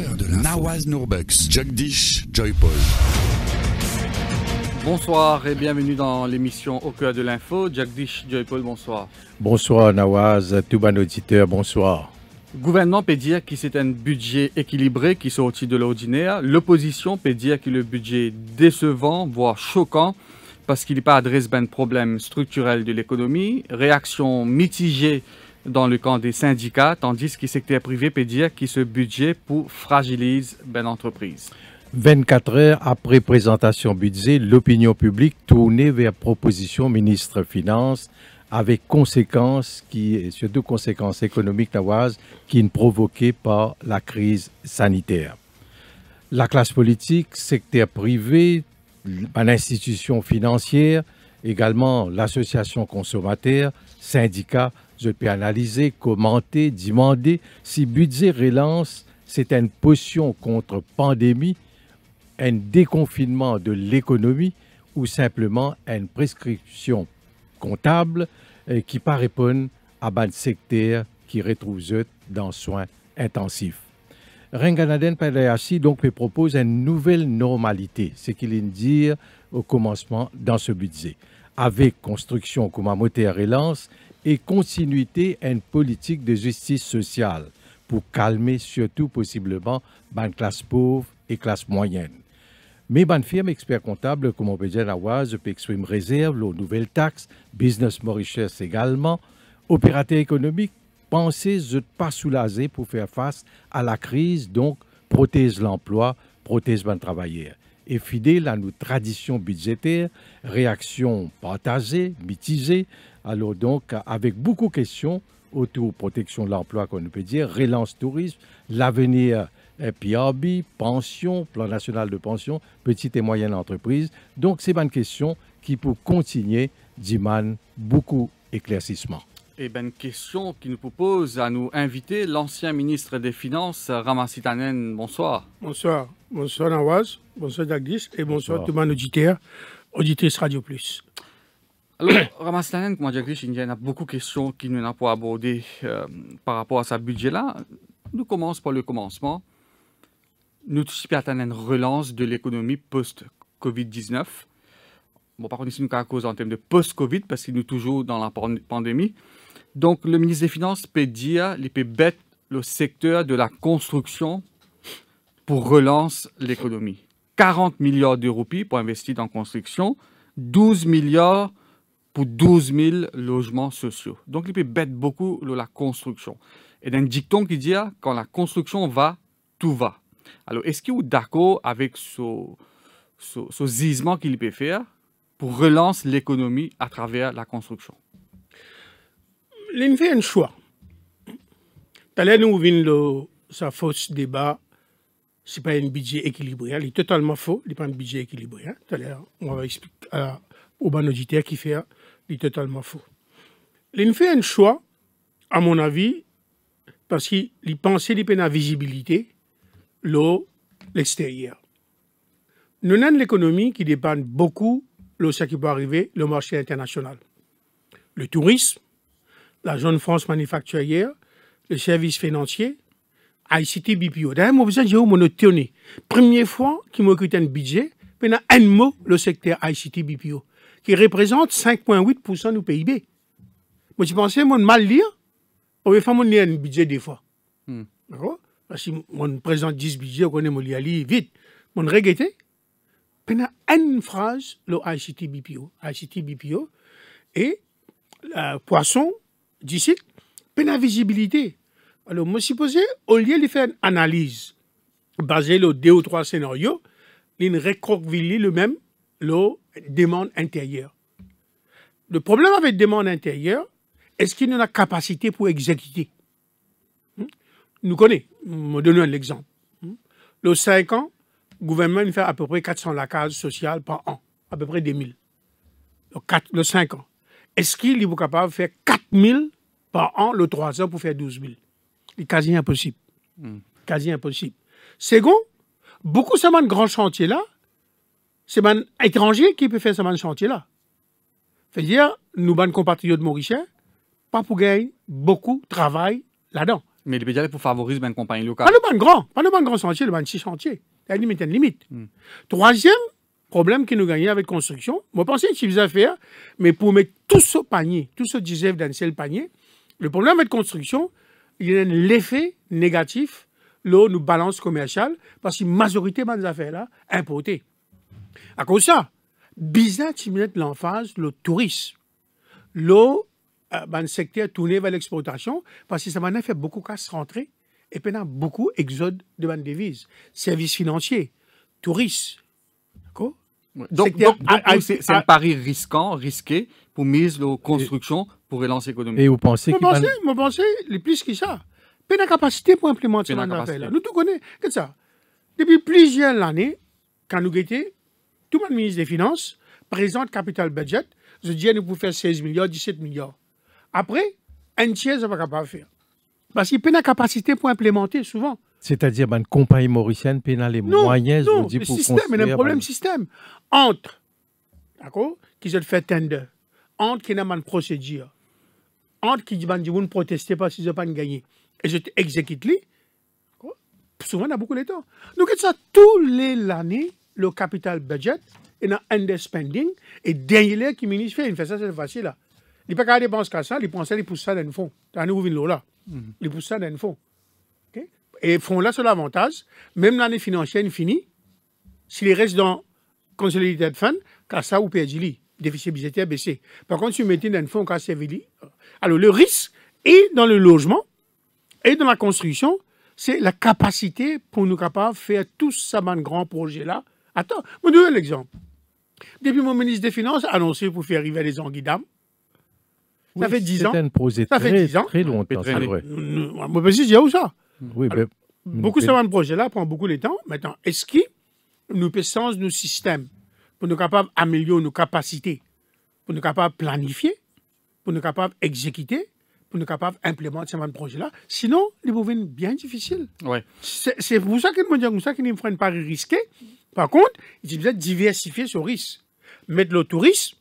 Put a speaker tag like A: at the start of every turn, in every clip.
A: Nawaz de Nawaz Nourbex, Jagdish Joypol. Bonsoir et bienvenue dans l'émission Au cœur de l'info. Joy Paul, bonsoir.
B: Bonsoir Nawaz, tout bon auditeur, bonsoir.
A: Gouvernement peut dire que c'est un budget équilibré qui sortit de l'ordinaire. L'opposition peut dire que le budget est décevant, voire choquant, parce qu'il n'est pas adresse ben problème structurel de l'économie. Réaction mitigée dans le camp des syndicats, tandis que le secteur privé peut dire que ce budget pour fragilise ben l'entreprise.
B: 24 heures après présentation budget, l'opinion publique tournée vers proposition ministre Finances avec conséquences qui, surtout conséquences économiques qui ne provoquaient pas la crise sanitaire. La classe politique, secteur privé, l'institution financière, également l'association consommateur, syndicat, vous peux analyser, commenter, demander si budget relance, c'est une potion contre pandémie, un déconfinement de l'économie ou simplement une prescription comptable euh, qui pas à ban secteur qui retrouve dans soins intensifs. Renganaden Padayashi donc propose une nouvelle normalité, ce qu'il vient de dire au commencement dans ce budget. Avec construction un moteur relance, et continuité à une politique de justice sociale pour calmer surtout possiblement les classe pauvre et classes moyenne. Mais ban firme experts comptables, comme on peut dire, Nawaz, peut exprimer réserve, aux nouvelles taxes, business Mauritius également, opérateur économiques pensez ne pas soulager pour faire face à la crise, donc protège l'emploi, protège ban travailleurs et fidèle à nos traditions budgétaires, réactions partagées, mitigées. Alors donc, avec beaucoup de questions autour protection de l'emploi, qu'on peut dire, relance tourisme, l'avenir euh, PRB, pension, plan national de pension, petite et moyenne entreprise. Donc, c'est une question qui pour continuer, d'imane beaucoup éclaircissement.
A: Et eh bien, une question qui nous propose à nous inviter l'ancien ministre des Finances, Ramassitanen. Bonsoir.
C: Bonsoir. Bonsoir Nawaz, bonsoir Dagdis et bonsoir, tout le monde auditeur, auditrice Radio Plus.
A: Alors, Ramassitanen, comme Dagdis, il y a beaucoup de questions qui nous a pas abordées euh, par rapport à ce budget-là. Nous commençons par le commencement. Nous atteindre une relance de l'économie post-Covid-19. Bon, par contre, ici, nous avons cause en termes de post-Covid, parce qu'il nous toujours dans la pandémie. Donc, le ministre des Finances peut dire, il peut bête le secteur de la construction pour relancer l'économie. 40 milliards d'euros pour investir dans construction, 12 milliards pour 12 000 logements sociaux. Donc, il peut bête beaucoup la construction. Et d'un dicton qui dit quand la construction va, tout va. Alors, est-ce que vous d'accord avec ce, gisement qu'il peut faire pour relancer l'économie à travers la construction
C: l'on fait un choix. T'allais nous vu le, sa fausse débat, n'est pas un budget équilibré. Il est totalement faux, il n'est pas un budget équilibré. l'heure hein. on va expliquer au ban auditeur qui fait, il est totalement faux. Il fait un choix, à mon avis, parce qu'il pensait qu'il la visibilité, l'eau, l'extérieur. Nous avons l'économie qui dépend beaucoup de ce qui peut arriver, le marché international. Le tourisme, la Jeune France manufacturière, le service financier, ICT BPO. D'ailleurs, moi, j'ai eu Première fois qui écrit un budget, a un mot, le secteur ICT BPO, qui représente 5,8% du PIB. Moi, je pensais, moi, mal lire, on va faire un budget des fois. Mm. D'accord? Parce que on présente 10 budgets, on connaît mon lire vite. Mon regretter, a une phrase, le ICT BPO. ICT BPO, et la euh, poisson, d'ici, site visibilité. Alors, moi, posé au lieu de faire une analyse basée sur deux ou trois scénarios, il recroqueville le même la demande intérieure. Le problème avec demande intérieure, est-ce qu'il y a la capacité pour exécuter hmm? Nous connaissons, je donner un exemple. Hmm? Le 5 ans, le gouvernement fait à peu près 400 la case sociale par an, à peu près 2000. Le, le 5 ans. Est-ce qu'il est capable de faire 4 000 par an le 3 ans pour faire 12 000 C'est quasi impossible. Hmm. Quasi impossible. Second, beaucoup de ces grands chantiers-là, c'est un étranger qui peut faire ce chantier-là. C'est-à-dire, nous, nos compatriotes mauriciens, pas pour gagner beaucoup de travail là-dedans. Mais il peut pour favoriser une compagnie locale. Pas de ban grand, pas le ban grand chantier, le ban petit chantier. Il y a une limite. Hmm. Troisième, problème qui nous gagnait avec construction. Moi, pensais que chiffre affaire, mais pour mettre tout ce panier, tout ce disait dans ce panier, le problème avec construction, il y a l'effet négatif, l'eau nous balance commerciale, parce que la majorité des affaires là, importées. À cause de ça, business qui met l'emphase, le touriste, l'eau, ben, le secteur tourné vers l'exploitation parce que ça m'a fait beaucoup casse rentrer, et puis beaucoup exode de ban devises, services financiers, touristes, donc, ah, c'est un pari risquant,
A: risqué, pour mise de construction, pour relancer l'économie Et vous pensez que...
C: vous pense, les plus que ça. a capacité pour implémenter ce là Nous tout connaissons. ça Depuis plusieurs années, quand nous étions, tout le ministre des Finances présente capital budget, je dis, nous pouvons faire 16 milliards, 17 milliards. Après, un tiers, ça va capable faire. Parce qu'il y a capacité pour implémenter souvent.
B: C'est-à-dire, une ben, compagnie mauricienne, pénale les moyens, non, vous dit, pour système, construire... problème ben,
C: système entre, d'accord, qu'ils se fait tender, entre qui n'a pas de procédure, entre qui dit vous ne protestez pas si vous n'avez pas gagné, et je exécute lui. souvent a beaucoup de temps. Donc, ça, tous les années, le capital budget et dans underspending, et dernier qui ministre fait, il fait ça cette facile. ci là. Il peut pas dépenser qu'à ça, il pense ça, il pousse ça dans le fond. Mhm. il là. pousse ça dans le fond. Et font là, c'est l'avantage. Même l'année financière est finie, s'il reste dans de fin, car ça ou perdili déficit budgétaire baissé par contre si vous mettez dans le fonds ka lit, alors le risque est dans le logement et dans la construction c'est la capacité pour nous capables de faire tous ces grands projets là attends vous donner l'exemple depuis mon ministre des finances a annoncé pour faire arriver les anguidam ça fait 10 ans. Projet ça fait 10 ans. Très longtemps, c'est vrai. Moi, je dis, où ça Oui, mais, ben, Beaucoup de grands projets là prend beaucoup de temps. Maintenant, est-ce qu'il nous puissance, nos systèmes, pour nous capables d'améliorer nos capacités, pour nous capables planifier, pour nous capables d'exécuter, pour nous capables d'implémenter ce projet-là. Sinon, les venir bien difficiles. Ouais. C'est pour ça que nous disons ça ne prennent pas risquer. Par contre, il faut diversifier ce risque. Mettre le tourisme,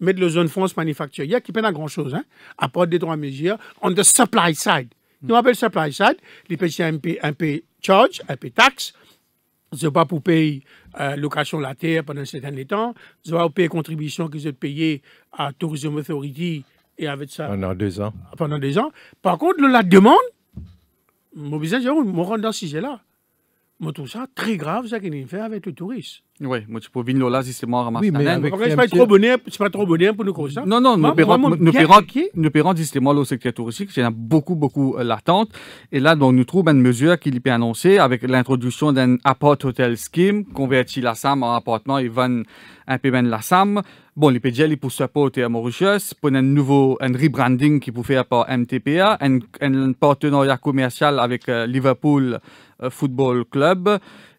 C: mettre le zone France manufacturière, qui peine à grand-chose, hein, apporte des droits à mesure, on the supply side. Nous appelons supply side, les petits un peu charge, un peu taxe, je vais pas pour payer euh, location la terre pendant un certain temps, je vais payer contribution que je payé à Tourism Authority et avec ça. Pendant deux ans. Pendant deux ans. Par contre, la demande, je vais me dans ce sujet-là moi tout ça très grave ça qu'il fait fait avec le tourisme
A: Oui, tu peux venir là, si c'est mort à Oui, mais c'est pas trop bonnet, pas trop
C: pour nous comme ça.
A: Non, non, nous qui nous paierons, c'est moi justement, le secteur touristique, j'ai beaucoup, beaucoup euh, l'attente. Et là, donc, nous trouvons une mesure qu'il peut annoncer avec l'introduction d'un apport hotel scheme, converti la SAM en appartement et van, un peu la SAM. Bon, les il pour supporter à un un un rebranding qui peut faire par MTPA, un un commercial avec euh, Liverpool euh, Football Club,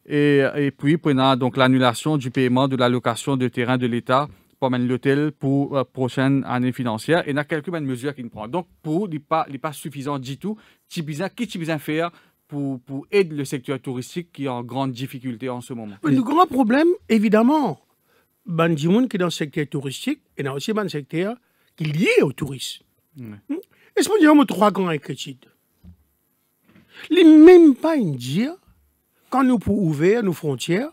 A: et, et puis pour euh, donc l'annulation du paiement de l'allocation de terrain de l'État pour l'hôtel pour la prochaine année financière et a quelques mesures qu'il prend. Donc, pour n'est pas, pas suffisant du tout. qu'est-ce qui faut faire pour, pour aider le secteur touristique qui est en grande difficulté en ce moment
C: Le grand problème, évidemment, ban du monde qui est dans le secteur touristique et dans aussi ban le secteur qui est lié au tourisme. Et hmm? Est-ce que nous avons trois grands inquiétudes Les même pas une dire quand nous pouvons ouvrir nos frontières,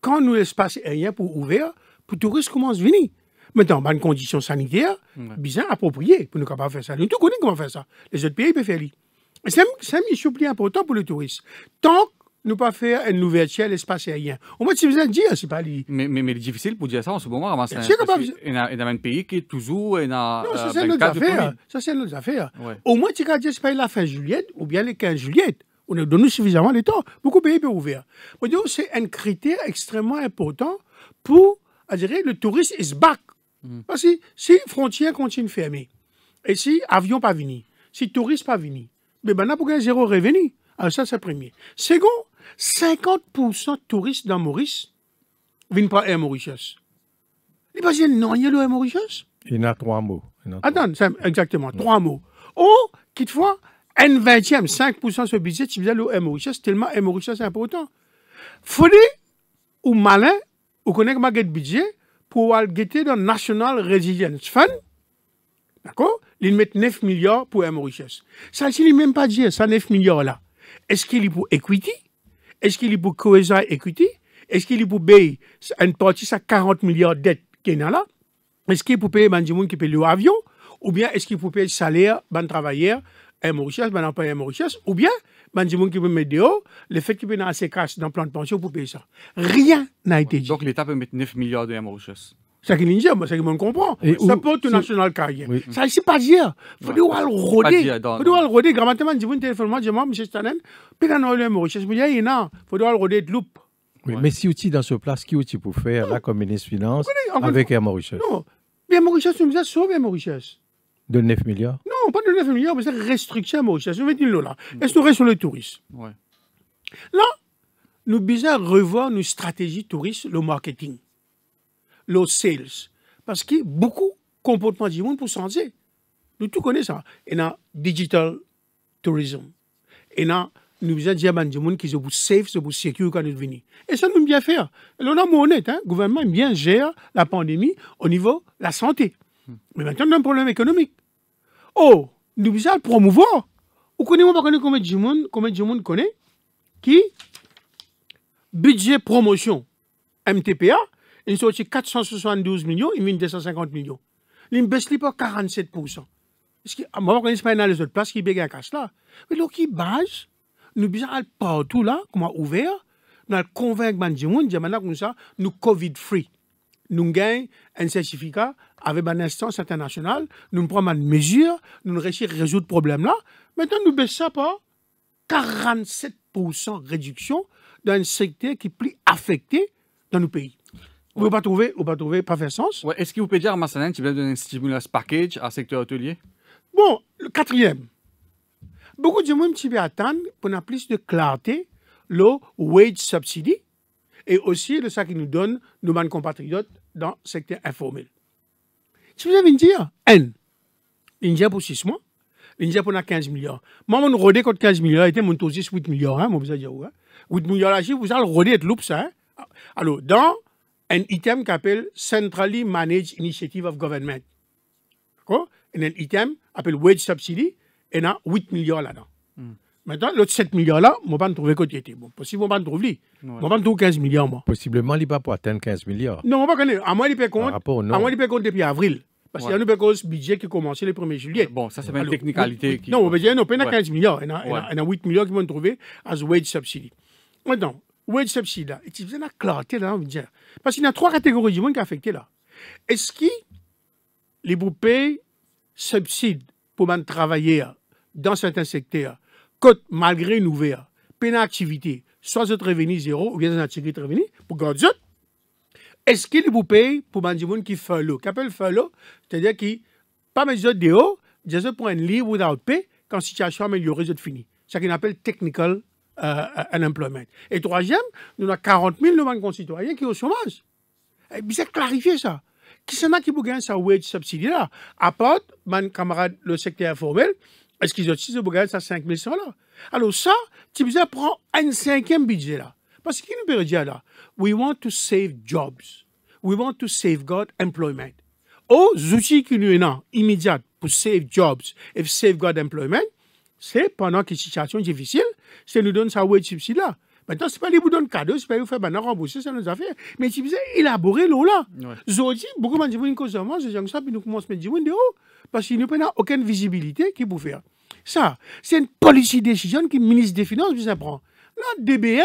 C: quand nous l'espace aérien pour ouvrir, pour touristes commence à venir. Maintenant dans condition conditions sanitaires, bien appropriées pour nous capables faire ça. Nous tout connaissons comment faire ça. Les autres pays peuvent faire ça. C'est un mission plus important pour le touriste. Tant nous pas faire une ouverture à l'espace aérien. Au moins, tu vous le dire, c'est pas lui. Mais, mais,
A: mais c'est difficile pour dire ça en ce moment. Il c'est a un pays qui est toujours. Non, ça, euh, c'est notre affaire.
C: Ça, c'est notre affaire. Au moins, tu regardes dire, c'est pas la fin juillet ou bien le 15 juillet. On a donné suffisamment de temps. Beaucoup de pays peuvent ouvrir. C'est un critère extrêmement important pour, à dire, le tourisme is back. Mm. Parce que si frontières continuent fermées, et si avion pas venu, si touristes pas venu, mais ben a pour de zéro revenu. Alors ça, c'est premier. Second, 50% de touristes dans Maurice viennent pas à Mauritius. Ils ne viennent y rien à Mauritius.
B: Il y en a trois mots.
C: Attends, exactement, trois mots. Oh, ou, quelquefois, un vingtième, 5% de ce budget, tu viens à Mauritius, tellement à Mauritius c'est important. Faut ou malin, ou connaît ma le budget pour aller guetter dans National Resilience Fund. D'accord Ils mettent 9 milliards pour à Mauritius. Ça, ils ne même pas dire, ça 9 milliards là. Est-ce qu'il est pour equity est-ce qu'il est pour et Equity? Est-ce qu'il est pour payer une partie de 40 milliards de dettes qu'il a là? Est-ce qu'il est pour payer des gens qui paye l'avion? Ou bien est-ce qu'il est payer le salaire des travailleurs à Mauritius, ben pas Mauritius? Ou bien, les qui peut mettre dehors, le fait qu'il peut assez ses cash dans le plan de pension pour payer ça. Rien n'a été dit. Donc l'État peut mettre 9 milliards de Mauritius c'est qu'il l'Indien, c'est qu'il me comprend. Ça peut être national carrière. Ça, c'est pas dire. Faut dire, rôder. Il Faut le roder rodé. Grammatiquement, je vous téléphone, moi, je m'en M. Stanen. Puis quand on a eu mon recherche, je il faut dire, roder de loupe.
B: Mais si êtes dans ce place, qui vous pour faire, là, comme ministre finance, avec Air Mauritius
C: Non. Bien, Mauritius, c'est un dis, sauvé
B: De 9 milliards
C: Non, pas de 9 milliards, mais c'est restriction à Mauritius. Je vais dire, là, instaurer sur le tourisme. Là, nous, devons revoir nos stratégies touristes, le marketing l'autre sales. Parce que beaucoup de comportements du monde pour changer Nous tous connaissons ça. Et dans digital tourism. Et dans nous avons dit à du monde qu'ils sont safe, sont secure quand nous venons. Et ça, nous bien faire. on a honnête, hein? le gouvernement bien gère la pandémie au niveau de la santé. Mais maintenant, on a un problème économique. Oh, nous avons promouvoir. Vous connaissez pas combien de monde, connaissent qui budget promotion MTPA ils sont 472 millions, et 1250 250 millions. Ils baissent pas 47%. Parce que, ah, moi, je ne pas dans les autres places qui bégayent à casse là. Mais donc, ils base, nous bisons partout là, a ouvert, nous convaincre les gens, maintenant comme ça, nous COVID-free. Nous gagnons un certificat avec une instance internationale, nous prenons une mesure, nous réussissons à résoudre le problème-là. Maintenant, nous baissons pas par 47% réduction dans un secteur qui est plus affecté dans nos pays. Vous pas trouver, ou pas trouver, pas faire sens. Est-ce que vous pouvez dire à Massanin de donner un stimulus package à secteur hôtelier Bon, le quatrième. Beaucoup de gens qui petit attendre pour avoir plus de clarté le wage subsidy et aussi le ça qui nous donne nos man compatriotes dans le secteur informel. Si vous avez une dire, N, l'Indien pour 6 mois, l'Indien pour 15 milliards. Moi, mon rodé contre 15 milliards était mon 8 milliards, hein, mon 8 milliards là, vous allez rodé être loup ça. Hein. Alors, dans un item s'appelle « Centrally Managed Initiative of Government. Et un item appelle Wage Subsidy, et a 8 milliards là-dedans. Hmm. Maintenant, l'autre 7 milliards là, je ne pas trouver côté. Bon, possiblement, je ne trouve pas. Je ne pas trouver 15 milliards. Moi. Possiblement, il a pas pour atteindre 15 milliards. Non, je ne vais pas. À moins, il peut compte. À moins, il paie compte depuis avril. Parce qu'il y a un budget qui a le 1er juillet. Ah, bon, ça, c'est même une technicalité. Qui... Non, on peut dire, y pas 15 milliards. Il y en a 8 milliards qui vont trouver as wage subsidy. Maintenant, où est sepsis là Et tu faisais la clarté là, on dire. Parce qu'il y a trois catégories du monde qui sont affectées là. Est-ce que les groupes subsides pour travailler hein, dans certains secteurs, quand malgré une ouverture, peine activité, soit un revenu zéro ou bien un activité de revenu, pour garder est-ce que les groupes pour du monde qui fait l'eau, qui appelle fait l'eau, c'est-à-dire qui, pas mesure de haut, des points libres without pay, quand situation améliorée, c'est fini. C'est ce qu'on appelle technical un euh, employment. Et troisième, nous avons 40 000 de nos concitoyens qui sont au chômage. Eh Il faut clarifier ça. Qui c'est qui peut gagner sa wage subsidy là À part mon camarade, le secteur informel, est-ce qu'ils ont aussi de gagner sa 5 000 là Alors ça, tu peux prendre un cinquième budget là. Parce qu'il nous peut dire là, we want to save jobs, we want to safeguard employment. Aux outils qui nous sont immédiats pour save jobs et safeguard employment, c'est pendant qu'il y a situation difficile, c'est nous donne ça ou subside là. Maintenant, c'est pas lui vous donne cadeau, c'est pas lui faire maintenant rembourser, ça nos affaires. Mais tu faut élaborer l'eau là. Aujourd'hui, beaucoup m'ont dit, une cause moi, c'est comme ça, puis nous commençons à me dire, parce qu'il n'y a aucune visibilité qui peut faire. Ça, c'est une policy décision qui le ministre des Finances vous apprend. Là, DBM,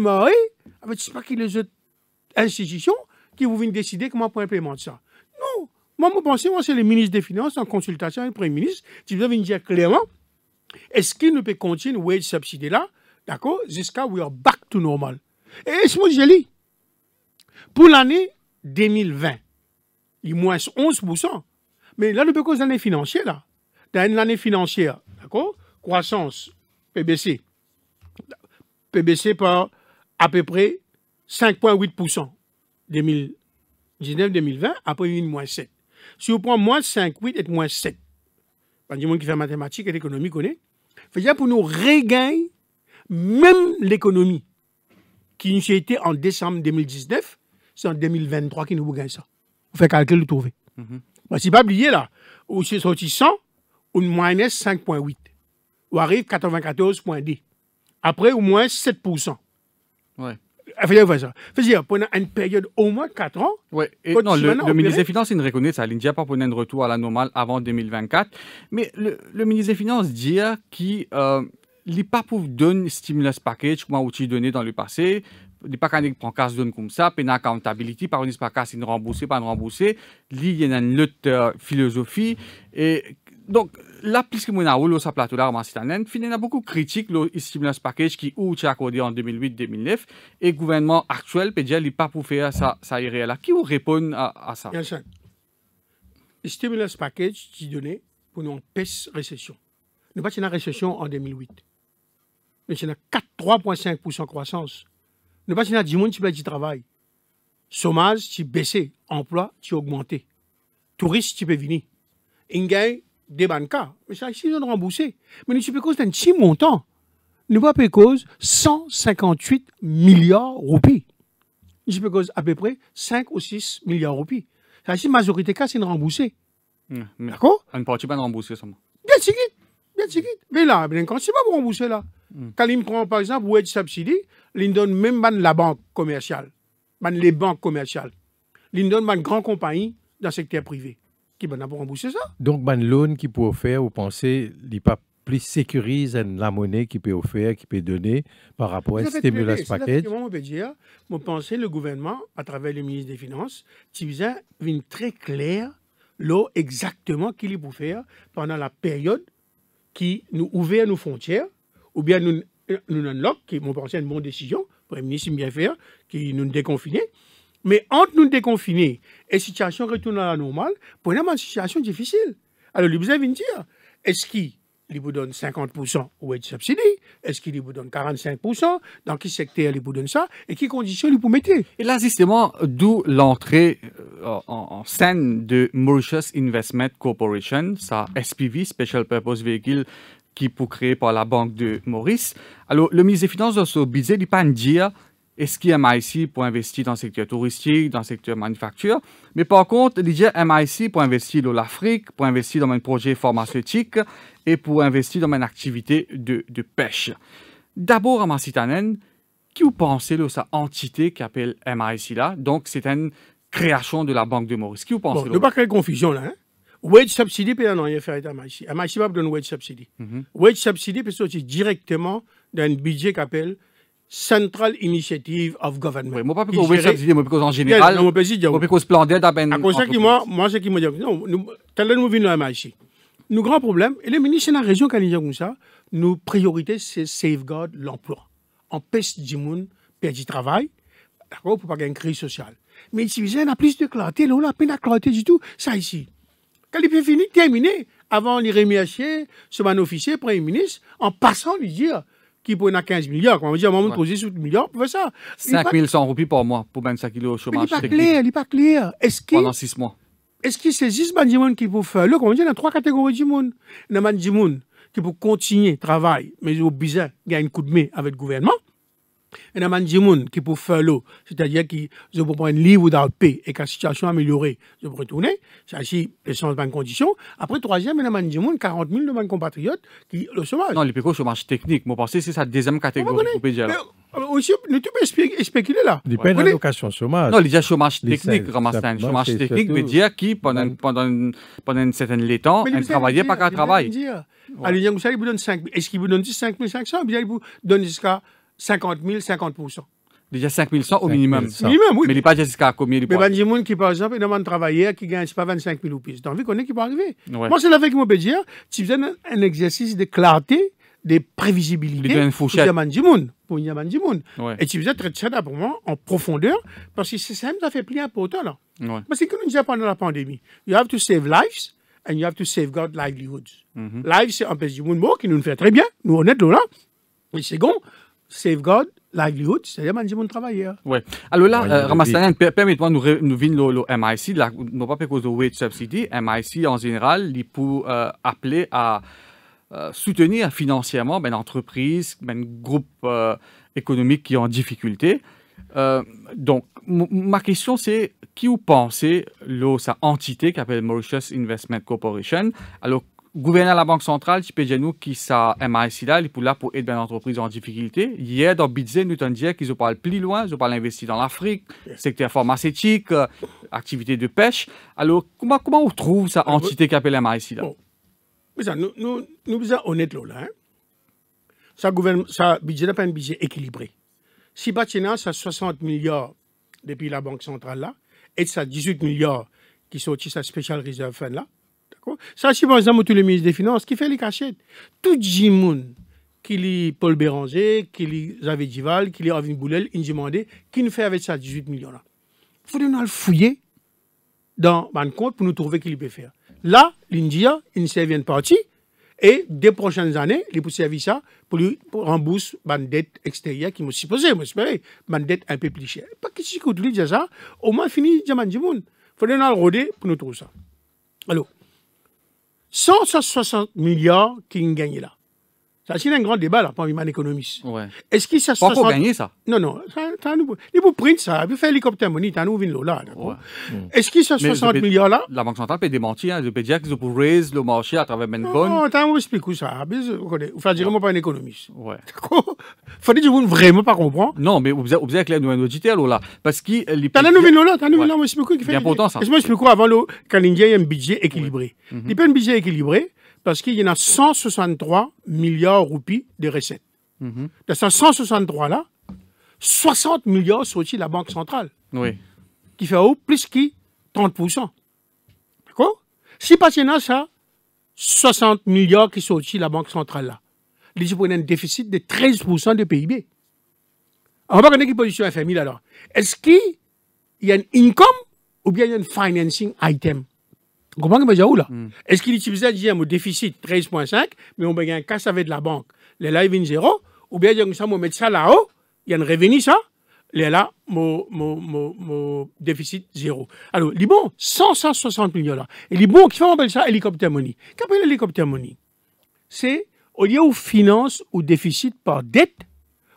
C: MAE, ne sais pas qui les autres institutions qui vous viennent décider comment pour implémenter ça. Non. Moi, je pense que c'est le ministre des Finances en consultation avec le Premier ministre qui vous dire clairement est-ce qu'il ne peut continuer wage subsidy là, d'accord, jusqu'à we are back to normal. Et est-ce que je lis Pour l'année 2020, il moins 11%. Mais là, nous peut l'année financière là. Dans l'année financière, d'accord, croissance, PBC, PBC par à peu près 5,8%. 2019-2020, après une moins 7. Si vous prenez moins 5,8 et moins 7, pas du gens qui fait mathématiques et l'économie connaît. Fait pour nous regagner même l'économie qui nous été en décembre 2019, c'est en 2023 qui nous gagne ça. On fait calcul, le trouver Mm -hmm. bah, pas oublié, là, on c'est sorti 100, on 5,8. On arrive 94,2. Après, au moins 7%. Ouais. C'est-à-dire ah, pendant une période au moins 4 ans. Oui, et non, le, ministère ministre des
A: Finances, il reconnaît ça. Il n'a pas pour un retour à la normale avant 2024. Mais le, le ministre des Finances dit qu'il n'est euh, pas pour donner stimulus package comme outil donné dans le passé. Il n'est pas qu'un prend casse comme ça, peine accountability, par une pas casse, il n'est pas rembourser. Il y a une autre euh, philosophie. Et donc, là, plus que mon aoul, sa plateau là, en talent, il y a beaucoup de critiques, le stimulus package qui a été accordé en 2008-2009, et le gouvernement actuel, ne il pas pour faire ça, ça irait là. Qui vous répond à, à ça?
C: Le stimulus package qui donné pour nous en pèse récession. Nous pas une récession en 2008. Nous avons de croissance. Nous avons 10 monde qui du travail. Chômage qui baissé, emploi qui augmenté. Touristes qui peuvent venir des banques, mais ça, ils ont remboursé. Mais nous cause un petit montant. Nous pas cause 158 milliards roupies. Nous cause à peu près 5 ou 6 milliards roupies. Ça, la majorité cas, c'est remboursé. Mmh, D'accord?
A: On ne partit pas de rembourser ça. Bien
C: sûr. Bien Mais là, quand c'est pas pour rembourser là. Quand mmh. il prend, par exemple, Wedge Subsidy, il donne même la banque commerciale, les banques commerciales. Il donne une grande compagnie dans le secteur privé qui va pour rembourser ça.
B: Donc, ban loan qui peut offrir, vous pensez, il pas plus sécurisé la monnaie qui peut offrir, qui peut donner par rapport à ce stimulus package.
C: dire, je pense le gouvernement, à travers le ministre des Finances, a une très claire l'eau exactement qu'il est pour faire pendant la période qui nous ouvre nos frontières, ou bien nous, euh, nous unlock, qui, mon une bonne décision, Premier ministre, bien faire, qui nous déconfinait. Mais entre nous déconfiner et situation retourne à la normale, prenons une situation difficile. Alors, lui, vous de dire, est-ce qu'il vous donne 50% ou de subsidie Est-ce qu'il vous donne 45% Dans quel secteur il vous donne ça Et quelles conditions il vous mettez Et là, justement, d'où l'entrée euh, en, scène de
A: Mauritius Investment Corporation, sa SPV, Special Purpose Vehicle, qui est pour créer par la Banque de Maurice. Alors, le ministre des Finances, dans son budget, il pas dire est-ce qu'il y a MIC pour investir dans le secteur touristique, dans le secteur manufacture. Mais par contre, il y a MIC pour investir dans l'Afrique, pour investir dans un projet pharmaceutique et pour investir dans une activité de, pêche. D'abord, à qui vous pensez de cette entité qui appelle MIC là Donc, c'est une création de la Banque de Maurice. Qui vous pensez bon, pas
C: créer confusion là. Hein? Wage subsidy, puis non, il y a fait MIC. MIC va donner wage subsidy. Mm Wage subsidy peut sortir directement d'un budget qu'appelle appelle Central Initiative of Government. Oui, moi pas plus vous je moi plus en général. Non, moi plus dire. Moi
A: splendide à peine. À cause qui moi,
C: moi ce qui me dit non, nous tel nous venons à ici. Nous grand problème, et le ministre de la région il comme ça, nos priorités c'est safeguard l'emploi. En pèse du monde, perte du travail, pour pas gagner une crise sociale. Mais ici, il y a plus de clarté, on a peine à clarté du tout, ça ici. Quand il est fini, terminé, avant de remercier ce man officier, premier ministre, en passant lui dire, qui avoir 15 millions, comme on dit, poser ouais. 18 milliards, pour ça. 5 100 roupies par mois pour 25 kilos au chômage. Mais il n'est pas clair, il n'est pas clair. Pendant 6 mois. Est-ce qu'il c'est juste 6 qui peut faire comme on dit, il y a trois catégories de monde. Il y a du qui peut continuer le travail, mais au bizarre, gagner un coup de main avec le gouvernement. Il y a qui peut faire l'eau, c'est-à-dire qui je peux prendre livre dans le pays et la situation améliorée, je peux retourner. C'est les le sens de condition. Après, troisième, il y a 40 000 de mes compatriotes qui le chômage. Non, les péco chômage technique. Moi, pensez que c'est sa deuxième catégorie. Vous pouvez dire là. Euh, aussi, peux pouvons spéculer là. Les peines d'allocation
B: chômage. Non, il y a chômage technique, Le Chômage technique veut
A: dire qui, pendant,
C: pendant, pendant une certaine temps, ne travaillait pas qu'à travail. Alors, il y vous donne 5 Est-ce qu'il vous donne 5 500 il vous donne jusqu'à 50 000, 50 Déjà 5
A: 100 au minimum. Au Minimum, oui. Mais il n'y a pas jusqu'à combien il a ben, des
C: gens qui, par exemple, demandent de travailler, hein, qui ne gagnent pas 25 000 ou plus. Donc, qu'on est, qui peut arriver. Ouais. Moi, c'est là que je dire, tu fais un, exercice de clarté, de prévisibilité pour le Dimoun. Et tu faisais très ça pour moi en profondeur, parce que c'est ça qui nous a fait plus important là. Ouais. Parce que nous disons pendant la pandémie, you have to save lives and you have to safeguard livelihoods. Mm -hmm. Lives, c'est un peu du monde qui nous fait très bien, nous on est là. c'est second, safeguard livelihood, c'est-à-dire mon travailleur.
A: Oui. Alors là, euh, Ramastanen, hein, permettez-moi de nous venir le, MIC, la, non pas à cause de wage subsidy, MIC en général, il peut euh, appeler à euh, soutenir financièrement ben, entreprise, ben, groupe économique qui est en difficulté. donc, ma question c'est qui vous pensez sa entité qui s'appelle Mauritius Investment Corporation Alors gouverneur de la Banque centrale, Chipe nous qui ça MIC là, il est là pour aider une entreprise en difficulté. Hier, dans Bidze, nous avons dit qu'ils parlé plus loin, ils ont parlé investir dans l'Afrique, secteur pharmaceutique, euh, activité de pêche. Alors, comment, comment on trouve cette entité qui appelle MIC
C: ça, nous, nous, nous sommes honnêtes là. Hein? Ça, ça, budget n'est pas un budget équilibré. Si Batina, ça 60 milliards depuis la Banque centrale là, et ça 18 milliards qui sont aussi sa spéciale réserve là, ça, si par exemple, tout le ministre des Finances qui fait les cachettes. Tout Jimoun, qui lit Paul Béranger, qui lit Xavier Dival, qui lit Avin Boulel, Indjimandé, qui nous fait avec ça 18 millions-là. Il faut nous le fouiller dans mon compte pour nous trouver qu'il peut faire. Là, l'India, une partie, et des prochaines années, il peut servir ça pour lui rembourser ma dette extérieure qui supposé supposait, j'espère, ma dette un peu plus chère. Pas que si je lui déjà ça, au moins fini, il faut nous le roder pour nous trouver ça. Alors, 160 milliards qu'il ne là. Ça, c'est un grand débat, là, pour un économiste. Ouais. Est-ce que ça se Pas pour gagner, ça. Non, non. Ça, ça nous... Il faut prendre ça. Il faut faire l'hélicoptère money. Ça nous vient là. Ouais. Mm. Est-ce que ça 60 milliards, là La Banque centrale peut
A: démentir. Hein, je peux dire qu'ils peuvent raise le marché à travers Mencon. Non, t'as un explique ça. Mais Vous faites vraiment
C: pas un économiste. Ouais. D'accord Faut dire que vous ne vraiment pas comprendre. Non, mais vous avez clair, nous, un auditeur, là. Parce qu'il. T'as un nouveau là. T'as un nouveau là. C'est important, ça. Est-ce que moi, je peux quoi avant le. Quand il a un budget équilibré. Mm-hmm. Il peut un budget équilibré parce qu'il y en a 163 milliards roupies de recettes. Dans mhm. De ces 163-là, 60 milliards sont aussi la Banque centrale. Oui. Qui fait où plus qui 30%. D'accord Si pas, qu'il y en a ça, 60 milliards qui sont aussi la Banque centrale là, les a un déficit de 13% de PIB. On va connaître une position FMI Alors, Est-ce qu'il y a un income ou bien il y a un financing item que là. Hmm. Est-ce qu'il utilisait un déficit 13,5, mais on a un cash avec la banque Les là, il zéro. Ou bien, il ça, on mettre ça là-haut, il y a un revenu, ça. Les là, mon déficit zéro. Alors, Liban, 160 millions là. Et Liban, qui fait, en ça hélicoptère money. appelle l'hélicoptère money C'est au lieu de finance ou déficit par dette,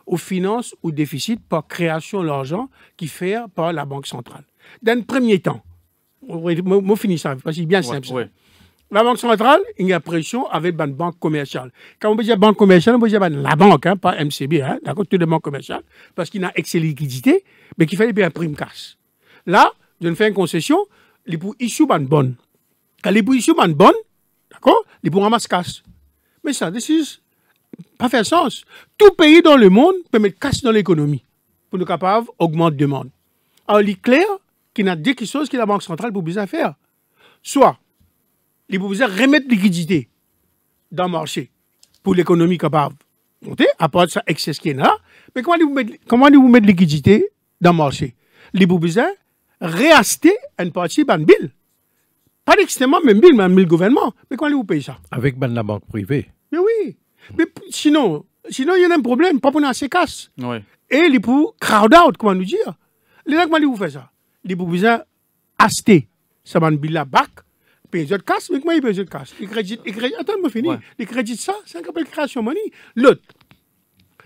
C: ou finance ou déficit par création l'argent qui fait par la Banque centrale. Dans le premier temps, oui, finis ça, parce que c'est bien simple. La banque centrale, il y a pression avec une banque commerciale. Quand on dit banque commerciale, on peut la banque, hein, pas MCB, hein, d'accord, toutes les banques commerciales, parce qu'il a excès de liquidité, mais qu'il fallait bien prime casse. Là, je ne fais une concession, les pour issue une bonne. Quand les pour issue une bonne, d'accord, les pour ramasser casse. Mais ça, c'est pas faire sens. Tout pays dans le monde peut mettre casse dans l'économie pour nous capable la demande. Alors, il est clair, qui n'a dit quelque chose que la Banque centrale peut faire. Soit, besoin de remettre liquidité dans le marché pour l'économie capable de monter, à part ça, excès qui est là. Mais comment allez vous mettre comment liquidité dans le marché peut de réacheter une partie de la bille. Pas extrêmement même bill, mais le gouvernement. Mais comment il vous payer ça
B: Avec ben, la banque privée.
C: Mais oui. Mais sinon, sinon, il y a un problème, pas pour nous assez casse. Oui. Et il peut crowd out, comment nous dire. Les gens, comment vous faire ça il vous acheter acheté Saman Billa bac payer de cash, mais comment il paye de cash Il crédite, il crédite, attends, moi fini. Il crédite ça, c'est un peu de création money. L'autre,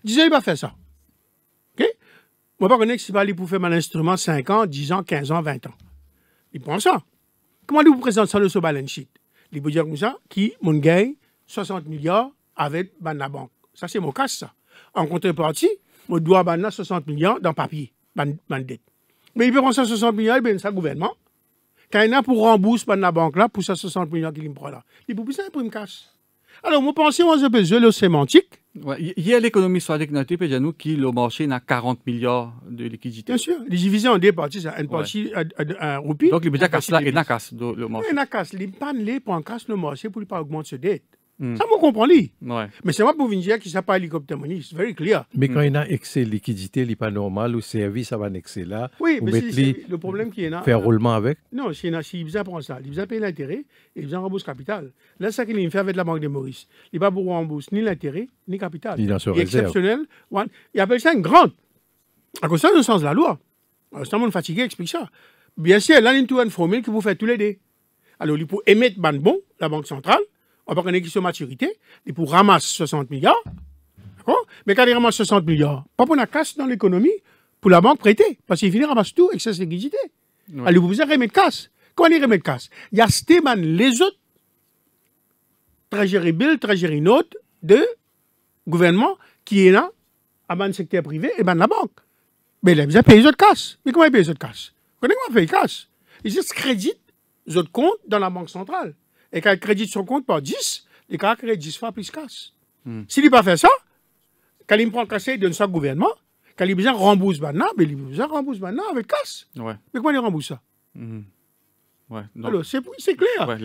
C: disait, il va faire ça. OK Moi, pas si pas aller pour faire mon instrument 5 ans, 10 ans, 15 ans, 20 ans. Il prend ça. Comment il vous présente ça dans ce balance sheet Il vous dire comme ça, qui, mon gars, 60 milliards avec la banque. Ça, c'est mon casse ça. En contrepartie, je dois 60 millions dans le papier, dans dette. Mais il peut prendre 60 millions, il peut ça gouvernement. Quand il y a pour rembourser par la banque là, pour 60 millions qu'il me prend là. Il peut plus ça, il me cash. Alors, vous pensez, moi, je peux jouer le sémantique.
A: Il y a l'économie sur noté, puis nous, qui, le marché, n'a 40 milliards de liquidités.
C: Bien sûr. Les divisé en deux parties, c'est Une partie, un, roupie. Donc, il y a casse là, et n'a casse, le marché. Il n'a casse. Il ne a pas pour le marché pour ne pas augmenter ses dettes. Hmm. Ça, vous comprenez. Ouais. Mais c'est moi pour vous dire qu'il n'y pas hélicoptère money, c'est very clear.
B: Mais quand hmm. il y a excès liquidité, il n'est pas normal, le service, ça va excès là. Oui, mais c'est le problème qu'il y en a. Faire euh, roulement avec
C: Non, si, si vous apprend ça, vous appelle l'intérêt et vous rembourse capital. Là, c'est ce qu'il fait avec la Banque de Maurice. Il va pour rembourse ni l'intérêt ni capital. Il en exceptionnel. Il appelle ça une grande. À cause ça, le sens de la loi. Alors, c'est un monde fatigué, explique ça. Bien sûr, là, il y a une formule que vous faites tous les deux. Alors, il peut émettre ban bon, la Banque centrale on va une question maturité, et pour ramasser 60 milliards, Mais quand il ramasse 60 milliards, pas pour la casse dans l'économie, pour la banque prêter, parce qu'il finit ramasse tout, excès de liquidité. Ouais. Alors, vous pouvez remettre casse. Comment il remet casse, il y a Stéman, les autres, Treasury Bill, Note, de gouvernement qui est là, à ban secteur privé et ban la banque. Mais là, vous avez payé les autres casses. Mais comment ils payent les autres casses Comment ils payent les casses Ils se créditent les autres comptes dans la banque centrale et qu'elle crédite son compte par 10, il a créé 10 fois plus casse. Hmm. S'il n'a pas fait ça, quand il prend le casse, il donne ça au gouvernement. Quand il besoin rembourse maintenant, mais il besoin rembourse maintenant avec casse. Ouais. Mais comment il rembourse ça
A: hmm. Ouais, Alors,
C: c'est clair.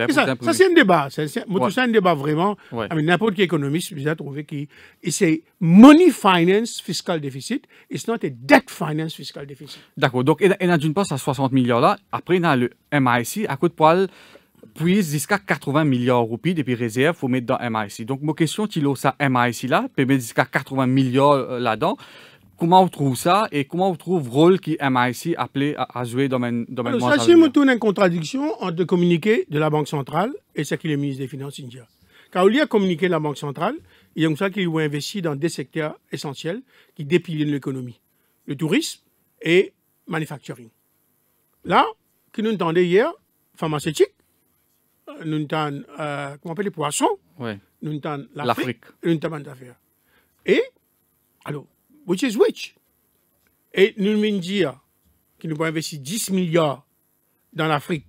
C: ça, c'est un débat. C'est ouais. un débat vraiment. N'importe qui économiste vous a trouvé qui c'est money finance fiscal deficit, it's not a debt finance fiscal deficit.
A: D'accord. Donc, il a d'une part, ça 60 milliards là. Après, il a le MIC, à coup de poil, puis jusqu'à 80 milliards roupies depuis réserve faut mettre dans MIC. Donc ma question c'est ça MIC là, puis mettre jusqu'à 80 milliards euh, là-dedans. Comment on trouve ça et comment on trouve le rôle qui MIC appelé à, jouer dans le domaine mondial Ça c'est
C: une contradiction entre le communiqué de la Banque centrale et ce que le ministre des Finances dit. Car au lieu de communiquer la Banque centrale, il y a comme ça qu'il vont investir dans des secteurs essentiels qui dépilent l'économie. Le tourisme et manufacturing. Là, que nous entendait hier, pharmaceutique, nous avons euh, comment on appelle les poissons,
A: nous
C: avons l'Afrique, nous Et, alors, which is which? Et nous nous dire nous pouvons investir 10 milliards dans l'Afrique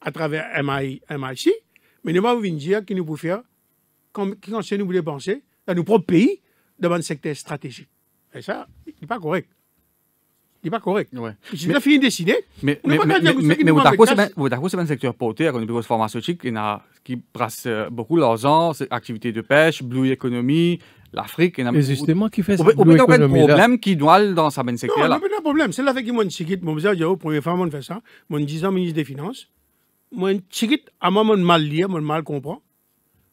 C: à travers MI, MIC, mais nous vont dire que nous faire, comme, que nous voulons penser, dans nos propres pays, dans un secteur stratégique. Et ça, ce n'est pas correct n'est pas correct. Ouais. Si fini de mais, mais,
A: mais, un secteur porté, avec une grosse pharmaceutique qui brasse euh, beaucoup l'argent, activité de pêche, blue économie, l'Afrique. Mais justement, qui fait ça Vous avez un problème qui doit dans sa secteur. Non,
C: un problème. C'est là dit, fait ça, mon ministre des Finances, mon suis à moi, mon mal lire, mal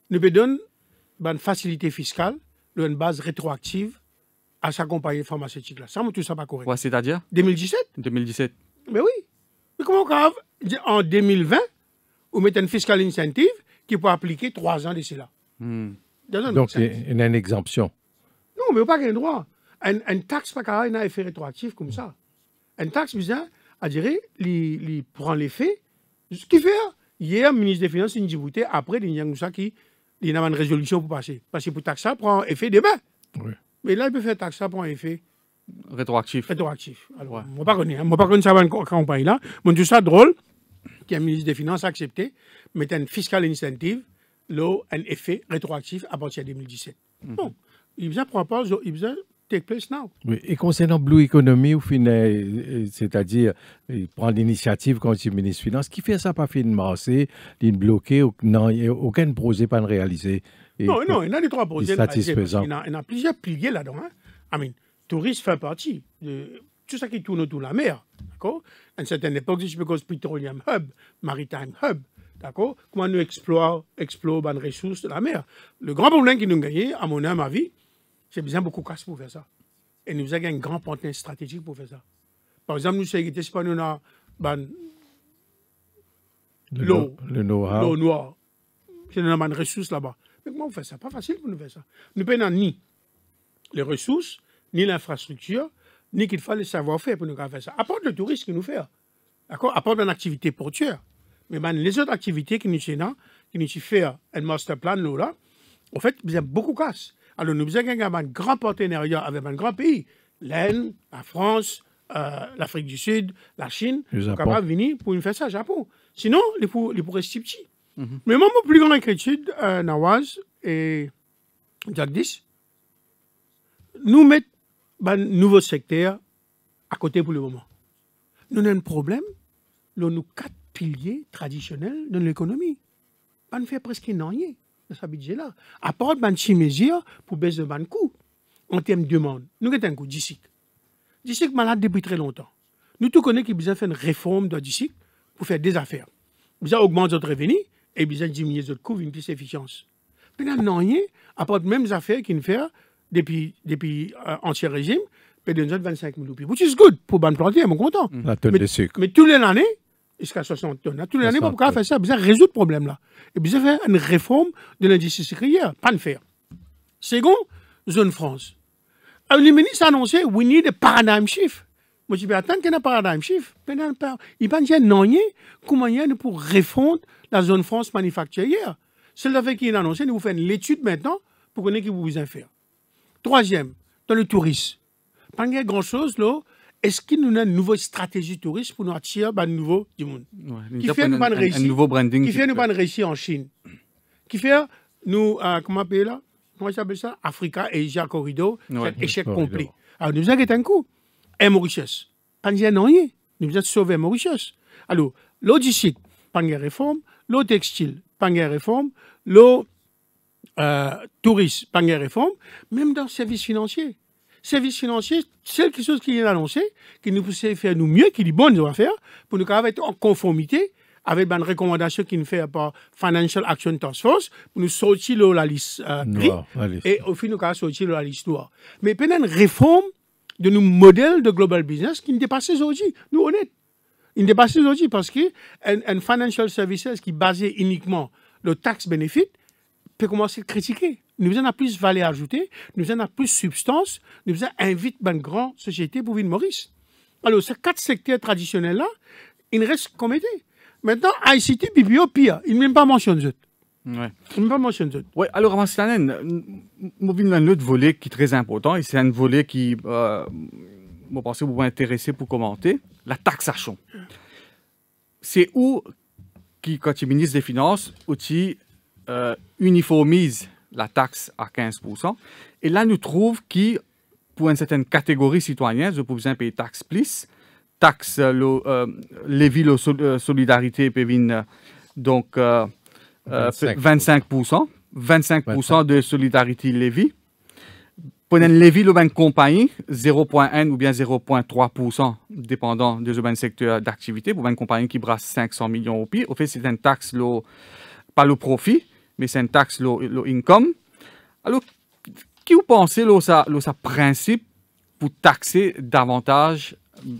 C: donne une ben, facilité fiscale, une base rétroactive à s'accompagner compagnie pharmaceutique là. Ça, moi, tout ça pas correct.
A: Ouais, c'est-à-dire 2017. 2017.
C: Mais oui. Mais comment on en 2020, on met une fiscal incentive qui peut appliquer trois ans de cela. Hmm. Donc, il y
B: a une exemption.
C: Non, mais pas qu'un droit. Un, un taxe, pas a effet rétroactif comme ça. Un taxe, bizarre, à dire, il prend l'effet. Ce qui fait, hier, le ministre des Finances, il dit, après, il y a une résolution pour passer. Parce que pour taxe, ça prend effet demain. Oui. Mais là, il peut faire taxe ça pour un effet. Rétroactif. Rétroactif. Alors, moi, je ne pas hein. pas connu ça va une campagne là. Mon dis ça drôle qu'un ministre des Finances a accepté, mettre une fiscal incentive, là, un effet rétroactif à partir de 2017. Mhm. Bon, il a propose, il a take place now.
B: Et concernant Blue Economy, au final, euh, euh, c'est-à-dire euh, prendre l'initiative quand le ministre des Finances, qui fait ça pas fin mars, il bloqué, aucun projet pas réalisé. Non, non, il a des trois projets. Il, il,
C: a plusieurs piliers là-dedans. Hein. I mean, tourisme fait partie de tout ça qui tourne autour de la mer. D'accord À une certaine époque, je me petroleum hub, maritime hub. D'accord Comment nous explorons, explore les ressources de la mer. Le grand problème qui nous gagne, à mon âme, à vie, c'est besoin beaucoup de casse pour faire ça. Et nous avons un grand partenaire stratégique pour faire ça. Par exemple, nous, c'est pas nous a ben,
B: le l'eau, le noir.
C: C'est une ressource là-bas. Mais comment on fait ça Pas facile pour nous faire ça. Nous n'avons ni les ressources, ni l'infrastructure, ni qu'il faut le savoir-faire pour nous faire ça. Apporte le tourisme qui nous fait, d'accord À une activité portuaire. Mais les autres activités qui nous tiennent, qui nous fait un master plan, nous, là, en fait, nous avons beaucoup casse. Alors, nous avons un grand partenariat avec un grand pays. L'Inde, la France, euh, l'Afrique du Sud, la Chine, capables de venir pour nous faire ça au Japon. Sinon, les pourraient rester petits. Mhm. Mais moi, ma plus grande inquiétude, euh, Nawaz et Jagdish, nous mettons un ben, nouveau secteur à côté pour le moment. Nous avons un problème, nous avons quatre piliers traditionnels de l'économie. Ben, nous ne fait presque rien dans ce budget-là. À part une ben, mesures pour baisser le coût en termes de demande. Nous avons un coût d'ici. D'ici malade depuis très longtemps. Nous tout connaissons qu'il faut faire une réforme de d'ici pour faire des affaires. Il faut augmenter notre revenu, et besoin de diminuer les autres coûts, une plus efficience. Maintenant, non, à pas les mêmes affaires qu'ils fait depuis, depuis euh, ancien régime, ont de 25 000 roupies. Which is good pour Ban Plantier, je suis content.
B: La tonne mais, de sucre.
C: Mais tous les années, jusqu'à 60 tonnes. Tous les années, pourquoi faire ça Besoin résoudre le problème-là. Et besoin faire une réforme de l'industrie sucrière. Pas de faire. Second, zone France. Le ministre a annoncé, we need a paradigm shift. Moi, je dis, attends qu'il y a un paradigme chiffre. Il y a non, comment il pour refondre la zone France manufacturière. C'est le qui qu'il a annoncé, nous faisons l'étude maintenant pour connaître que vous voulez faire. Troisième, dans le tourisme. Pas grand-chose, là. Est-ce qu'il nous a une nouvelle stratégie touriste pour nous attirer un bah, nouveau du monde
D: Qui fait nous un, un, un, nouveau branding. Qui fait nous
C: réussir en Chine. Qui fait nous, euh, comment appeler là Comment j'appelle ça Africa Asia Corridor. c'est un échec complet. Alors, nous avons un coup et eh, Mauritius. pas j'ai non nous avons sauvé Mauritius. Alors, l'eau pas de réforme, l'eau textile, de réforme, l'eau euh, pas de réforme, même dans le service financier. Service financier, c'est quelque chose qui est annoncé, qui nous poussait faire nous mieux, qui est bon, nous faire, pour nous être en conformité avec les ben, recommandation qui nous fait par Financial Action Task Force pour nous sortir de euh, la liste et au final nous sortir de la liste noire. Mais pendant une réforme de nos modèles de global business qui ne dépassent aujourd'hui, nous honnêtes. Ils ne dépassent aujourd'hui parce que financial services qui basait uniquement le tax bénéfice peut commencer à critiquer. Nous en plus plus valeur ajoutée, nous en plus plus substance, nous avons invite une ben, grande société pour Ville Maurice. Alors, ces quatre secteurs traditionnels-là, ils restent comme étaient. Maintenant, ICT, BPO, pire. Ils ne même pas mentionnent Nva mwen chen zot. alors, alor un se un a un autre volet
A: qui est très important. Et c'est un volet qui, euh, mwen panse vous m'intéressez pour commenter. la taxation. C'est où quand il est Ministre des Finances, ou euh, uniformise la taxe à 15%. Et là, nous trouve qui, pour une certaine catégorie citoyenne, je peux un payer taxe plus, taxe euh, le, les villes solidarité, donc 25%. Euh, 25%, de Solidarité Lévis. Pour une Lévis, le compagnie, 0,1 ou bien 0,3%, dépendant de secteur d'activité. Pour une compagnie qui brasse 500 millions au pire. au fait, c'est une taxe, pas le profit, mais c'est une taxe, l'income. Alors, qui vous pensez, le, sa, principe pour taxer davantage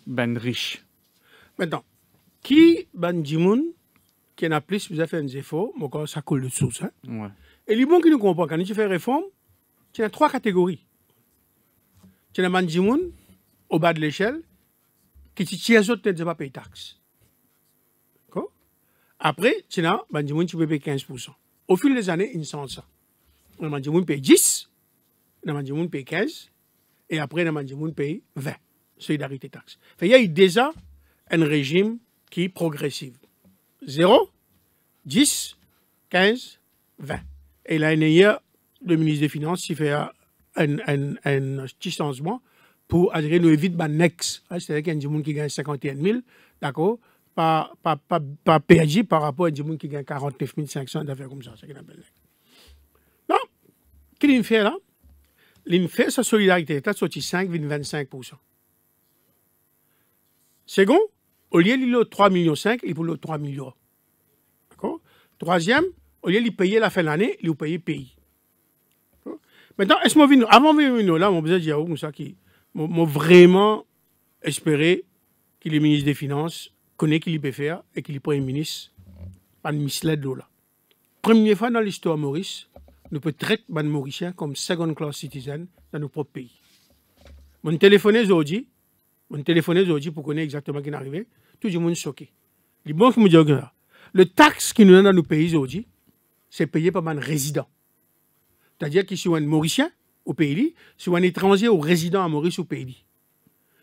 A: ben riches
C: Maintenant, qui, ben Jimun qui a plus vous avez fait un effort, mon corps ça coule de source. Hein? Et les bon qui nous comprennent, quand tu fais réforme, tu as trois catégories. Tu as Mandjimoun, au bas de l'échelle, qui tu tiens tu ne pas payer taxe. Après, tu as Mandjimoun, tu peux payer 15%. Au fil des années, ils sont ça. Le Mandjimoun paye 10, le Mandjimoun paye 15, et après, le Mandjimoun paye 20. Solidarité taxe. Il y a déjà un régime qui est progressif. 0, 10, 15, 20. Et l'année dernière, le ministre des Finances qui fait un, un, un petit changement pour adhérer éviter vite bah, next. Hein, C'est-à-dire qu'il y a des gens qui gagnent 51 000, d'accord, par, par, par, rapport à des gens qui gagne 49 500, d'affaires comme ça, c'est ce appelle Non, qu'est-ce qu'il fait là Il fait sa solidarité, il est sorti 5,25%. Second, au lieu de 3,5 millions, il faut 3 millions. Troisième, au lieu de payer la fin de l'année, il payait pays. Maintenant, est-ce que avant de là, mon besoin qui vraiment espéré que le ministre des Finances connaît qu'il peut faire et qu'il est Premier ministre, l'aide de là. Première fois dans l'histoire Maurice, nous peut traiter les Mauriciens comme second class citizen dans nos propres pays. Mon téléphoné aujourd'hui, mon téléphoné aujourd'hui pour connaître exactement qui est arrivé tout le monde choqué. Les le taxe qui nous donne dans nos pays aujourd'hui, c'est payé par un résident. C'est-à-dire qu'ils sont un au pays, ils sont un étranger ou résident à Maurice au pays.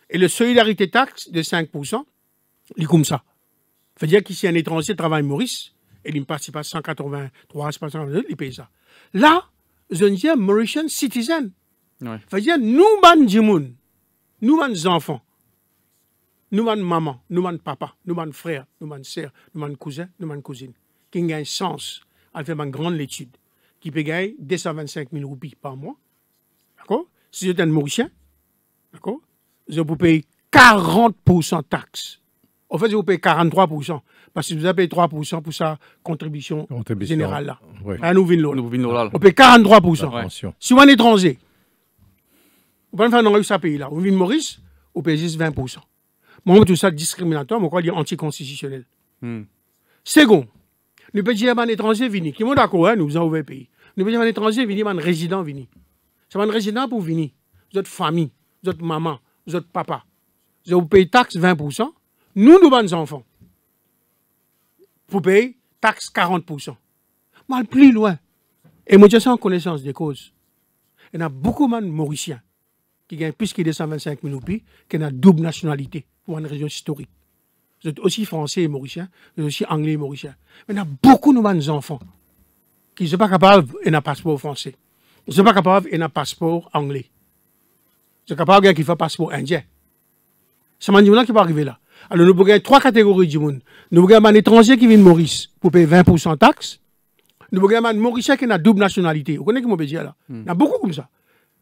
C: Et le solidarité taxe de 5%, il comme ça. C'est-à-dire qu'ici, un étranger travaille à Maurice, et il ne participe pas 183, il paye ça. Là, je dis Mauritian citizen. C'est-à-dire nous, nous, les enfants, nous man, maman nous numan papa nous numan frère nous numan sœur numan cousin nous numan cousine a un sens à faire une grande étude, qui peut gagner 225 000 roupies par mois d'accord si vous êtes un mauricien d'accord je vous paye 40% de taxes en fait je vous paye 43% parce que vous avez payé 3% pour sa contribution, générale là on nous on paye 43% si vous êtes étranger vous pouvez faire dans sa pays là vous venez Maurice vous payez juste 20% moi, je trouve ça discriminatoire, crois qu'il est anticonstitutionnel. Hmm. Second, nous pouvons dire un étranger vini. Qui est d'accord, hein, nous avons ouvert le pays. Nous pouvons dire un étranger vini, un résident vini. C'est un résident pour venir. Vous êtes famille, vous êtes maman, vous êtes papa. Vous payez taxe 20%. Nous, nous, des enfants, Vous payez taxe 40%. Mal plus loin. Et moi, je suis en connaissance des causes. Il y a beaucoup de Mauriciens qui gagnent plus que 225 000 y qui ont double nationalité ou en région historique. Vous êtes aussi français et mauricien, vous êtes aussi anglais et mauricien. Mais il y a beaucoup de nos enfants qui ne sont pas capables un passeport français. Ils ne sont pas capables un passeport anglais. Ils sont capables qui fait un passeport indien. C'est mon qui va arriver là. Alors nous avons trois catégories du monde. Nous avons un étranger qui vient de Maurice pour payer 20% de taxes. Nous avons un Mauricien qui a double nationalité. Vous connaissez que je veux dire là hmm. Il y a beaucoup comme ça.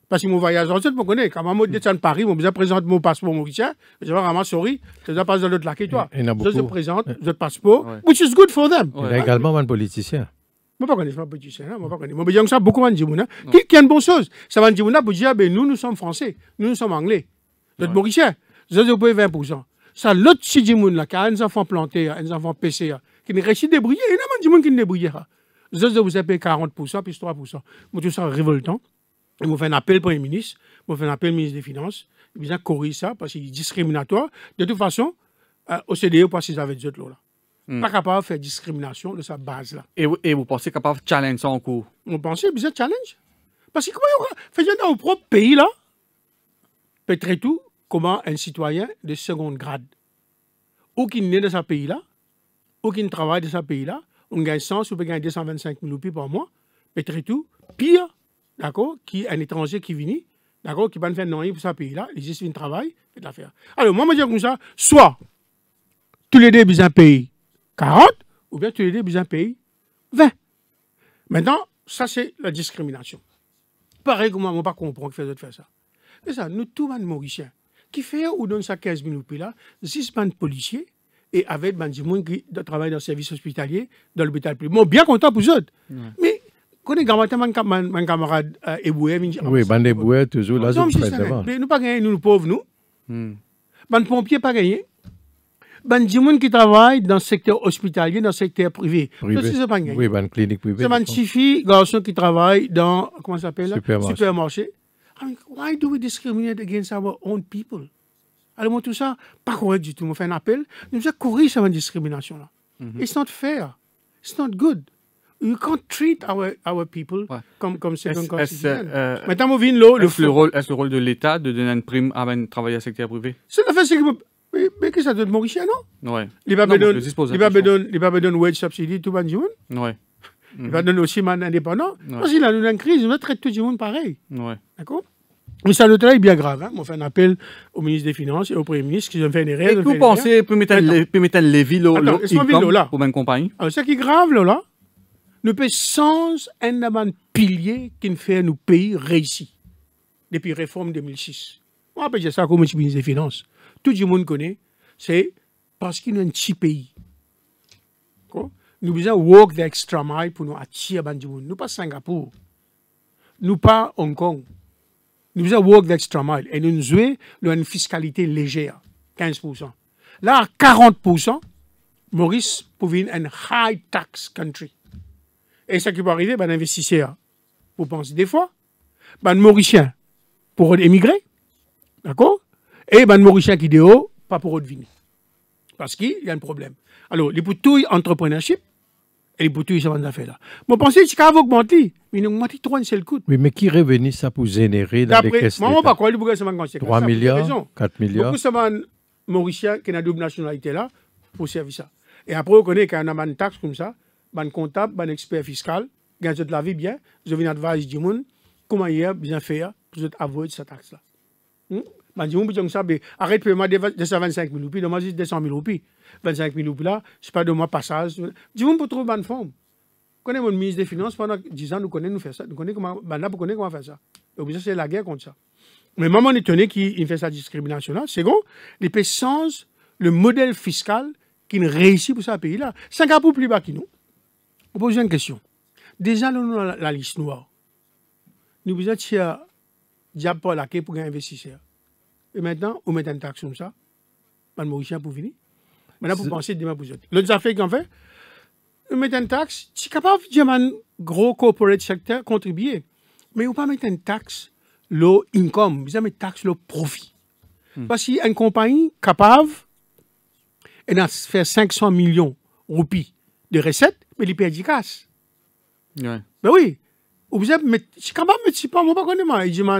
C: Parce que mon voyage, ensuite, je connais. Quand je suis de Paris, je me présente mon passeport mauricien. Je vraiment sorry, je vais passer à l'autre lac et toi. Je présente le passeport, which is good for them. Il y a également un politicien. Je ne connais pas politicien. Je ne connais pas. Mais ça, beaucoup de gens qui une bonne chose. Ça va dire pour dire nous, nous sommes français, nous, nous sommes anglais. Notre mauricien, je vais paye 20%. Ça, l'autre si Djimoun, qui a un enfant planté, un enfant PC, qui ne réussit à débrouiller, il y a un gens qui ne débrouille pas. Je Vous vous payé 40%, puis 3%. Moi, tout ça révoltant. Ils m'ont fait un appel Premier ministre, ils m'ont fait un appel ministre des Finances. Ils ont corrige ça parce qu'il est discriminatoire. De toute façon, euh, au CDE, parce qu'ils avaient lois. là. Pas capable de faire discrimination de sa base là.
A: Et, vous pensez capable de challenge ça en cours
C: Vous pensez que challenge Parce que comment il dans dans dans propre pays là, peut être tout, comment un citoyen de seconde grade, ou qui naît dans ce pays là, ou qui travaille dans ce pays là, on gagne 100 ou on gagne 225 000 par mois, peut être tout, pire, d'accord, qui un étranger qui vient, d'accord, qui va faire non pour ce pays-là, il juste un travail, c'est l'affaire. Alors, moi, je dis comme ça, soit tous les deux, ils un pays 40, ou bien tous les deux, ils un pays 20. Maintenant, ça, c'est la discrimination. Pareil que moi, je ne pas comprendre qui ça. Mais ça, nous, tous les Mauriciens, qui fait ou donne ça 15 minutes puis là, 6 de policiers, et avec ben, des gens qui travaillent dans le service hospitalier, dans l'hôpital privé. Bon, bien content pour eux. autres. Mais je gamata man kap man, man eboué Oui,
B: bande eboué toujours là près
C: Nous pas gagner nous pauvres nous. Hmm. pompier pas gagner. ban gens qui travaillent dans le secteur hospitalier, dans le secteur privé. pas Oui, ban clinique privée. C'est ban filles, garçons qui travaillent dans comment ça s'appelle supermarché. supermarché. I ah, mean, why do we discriminate against our own people? Alors moi tout ça, pas correct du tout. On fait un appel. Nous a courir cette discrimination là. Mm -hmm. It's not fair. It's not good. You ne treat pas traiter nos gens comme, comme c'est -ce, euh, euh, le,
A: rôle, est-ce le rôle de l'État de donner une prime à un travailleur secteur privé
C: C'est la que. mais, mais que ça donne Mauricien, non Oui. Il va me donner, il wage subsidy tout le monde. Oui. Il va donner aussi un indépendant. Parce qu'il a une crise, on va traiter tout le monde pareil. Oui. D'accord mais ça, le travail est bien grave. Hein. On fait un appel au ministre des Finances et au Premier ministre qui ont fait une erreur. Et vous pensez,
A: peut mettre les villes, pour une compagnie
C: Alors, ah, ce qui est grave, là, là nous sommes sans un pilier qui fait nos pays réussir depuis la réforme 2006. On appelle ça comme ministre des Finances. Tout le monde connaît, c'est parce qu'il y a un petit pays. Nous besoin walk the extra mile pour nous attirer dans le monde. Nous pas Singapour. Nous pas Hong Kong. Nous besoin walk the extra mile. Et nous jouons une fiscalité légère, 15%. Là, 40%, Maurice devient un high tax country. Et ça qui peut arriver, ben, investisseur, vous pensez des fois, ben, Mauricien, pour émigrer, d'accord Et ben, Mauricien qui dit oh, pas pour venir. Parce qu'il y a un problème. Alors, les boutouilles entrepreneurship, et les boutouilles, ça va nous faire là. Mon pensez que vous augmenté, mais il avons trois trois le coût.
B: Oui, mais qui revenait ça pour générer dans les questions Moi, pas
C: quoi, le bougage, ça 3 millions 4 milliards. Beaucoup, ça va Mauricien qui a double nationalité là, pour servir ça. Et après, on connaît qu'il y a une taxe comme ça, ban comptable, ban expert fiscal, gagne de la vie bien, je viens advice du monde comment hier bien faire hein, pour de cette taxe là. Hmm? Ben, dis-moi, vous savez, arrête paiement de 225 000 roupies, demande juste 200 000 roupies. 25 000 roupies là, c'est pas de moi passage. dis pour trouver bonne forme. Connais mon ministre des Finances, pendant 10 ans, nous connaissons, nous faire ça. Nous connaissons comment, là, vous connaissez comment faire ça. c'est la guerre contre ça. Mais maman étonné qu'il fait sa discrimination là, c'est les sens, le modèle fiscal qui ne réussit pour ce pays là. Singapour plus bas que nous. On pose une question. Déjà, nous avons la liste noire. Nous vous êtes pas la là, pour un investisseur. Et maintenant, on met une taxe comme ça. Pas de Mauricien pour venir. Maintenant, pour penser demain pour vous autres. L'autre affaire qu'on fait, on met une taxe. Si capable de un gros corporate sector contribuer, mais on ne pas mettre une taxe le income, vous avez une taxe le profit. Hmm. Parce qu'une compagnie capable, de faire 500 millions de roupies de recettes, mais il perd Ouais. Ben oui. Ou mais je suis capable de sais pas, pas connaître.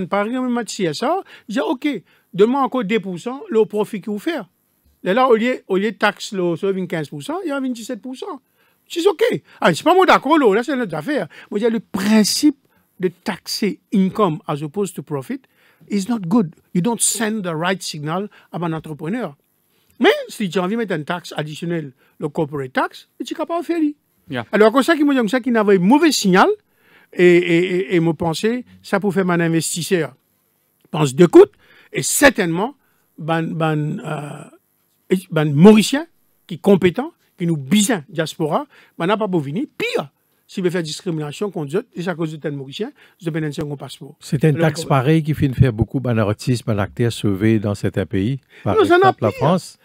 C: par exemple, je ça. Je dis, OK, demain encore 2%, le profit qu'il vous fait. là, au lieu, de 15%, il y a 27%. Je dis, OK. Ah, je suis pas d'accord, là, c'est notre affaire. le principe de taxer income as opposed to profit is not good. You don't send the right signal à un entrepreneur. Mais si j'ai envie de mettre une taxe additionnelle, le corporate tax, je suis capable de faire. Alors, comme ça, qui me dit ça, qui n'avait un mauvais signal, et, et, et, que penser, ça pour faire mon investisseur, pense d'écoute, et certainement, ban, ban, euh, ben, Mauricien, qui est compétent, qui nous bizarre diaspora, ben n'a pas pour venir. Pire, s'il veut faire discrimination contre d'autres, c'est à cause de tel Mauricien, je avez un passeport. C'est un taxe
B: pareil qui fait faire beaucoup à d'acteurs sauvés dans certains pays, Nous en exemple la pire. France.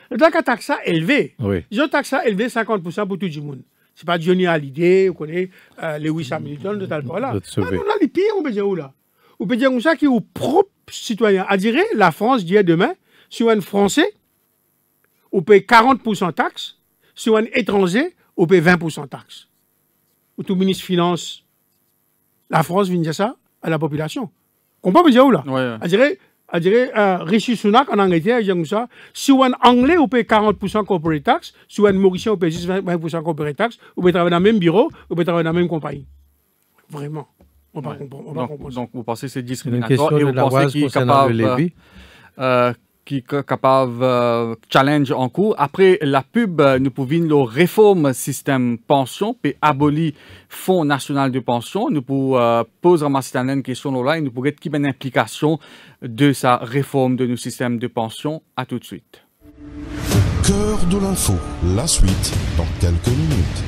C: taxe élevé. Oui. Ils ont taxe élevé 50% pour tout le monde c'est pas Johnny Hallyday, vous connaissez les euh, Lewis Hamilton, tout à ah là. on a les pires, on peut dire où là On peut dire comme ça qui est propre citoyen. À dire, la France dit demain, si un Français, on paye 40% taxes. si un étranger, on paye 20% taxe. Ou tout ministre finance, la France vient dire ça à la population. On peut dire où là dire, ajere uh, Rishi Sunak en Angleterre ajeng ça si un anglais vous payez 40% corporate tax si un mauricien on paye juste 20% corporate tax vous peut travailler dans le même bureau vous peut travailler dans la même compagnie vraiment on va pas comprendre donc, vous pensez
A: que c'est discriminatoire et vous pensez qu'il est capable euh, qui capable euh, challenge en cours. Après la pub, euh, nous pouvons le réforme système pension, et abolir Fonds national de pension. Nous pouvons euh, poser à certaines questions là et nous pouvons être qui une ben implication de sa réforme de nos systèmes de pension. À tout de suite.
B: Cœur
C: de l'info, la suite dans quelques minutes.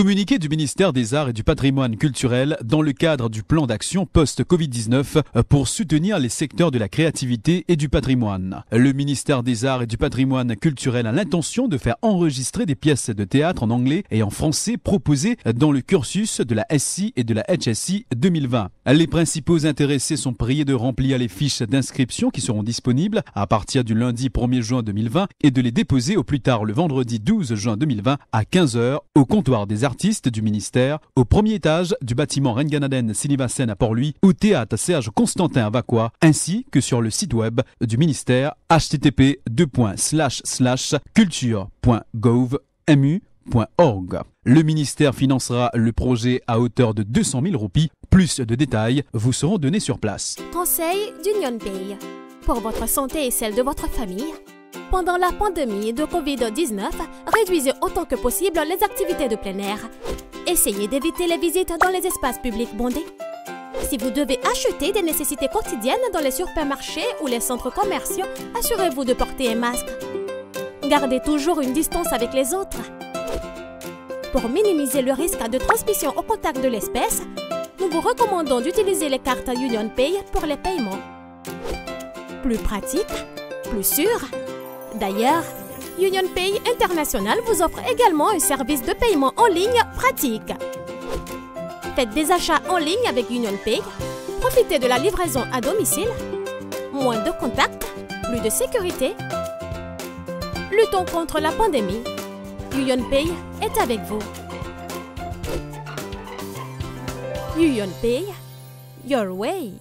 D: Communiqué du ministère des Arts et du Patrimoine culturel dans le cadre du plan d'action post-Covid-19 euh, pour soutenir les secteurs de la créativité et du patrimoine. Le ministère des Arts et du Patrimoine culturel a l'intention de faire enregistrer des pièces de théâtre en anglais et en français proposées dans le cursus de la SI et de la HSI 2020. Les principaux intéressés sont priés de remplir les fiches d'inscription qui seront disponibles à partir du lundi 1er juin 2020 et de les déposer au plus tard le vendredi 12 juin 2020 à 15h au comptoir des arts artistes du ministère au premier étage du bâtiment Renganaden Silivasen à Port-Louis, au théâtre Serge Constantin à ainsi que sur le site web du ministère http culture.gov.mu.org. Le ministère financera le projet à hauteur de 200 000 roupies. Plus de détails vous seront donnés sur place.
E: Conseil d'Union Pay. Pour votre santé et celle de votre famille, pendant la pandémie de COVID-19, réduisez autant que possible les activités de plein air. Essayez d'éviter les visites dans les espaces publics bondés. Si vous devez acheter des nécessités quotidiennes dans les supermarchés ou les centres commerciaux, assurez-vous de porter un masque. Gardez toujours une distance avec les autres. Pour minimiser le risque de transmission au contact de l'espèce, nous vous recommandons d'utiliser les cartes Union Pay pour les paiements. Plus pratique, plus sûr D'ailleurs, UnionPay International vous offre également un service de paiement en ligne pratique. Faites des achats en ligne avec UnionPay, profitez de la livraison à domicile, moins de contacts, plus de sécurité. Luttons contre la pandémie. UnionPay est avec vous. UnionPay, your way.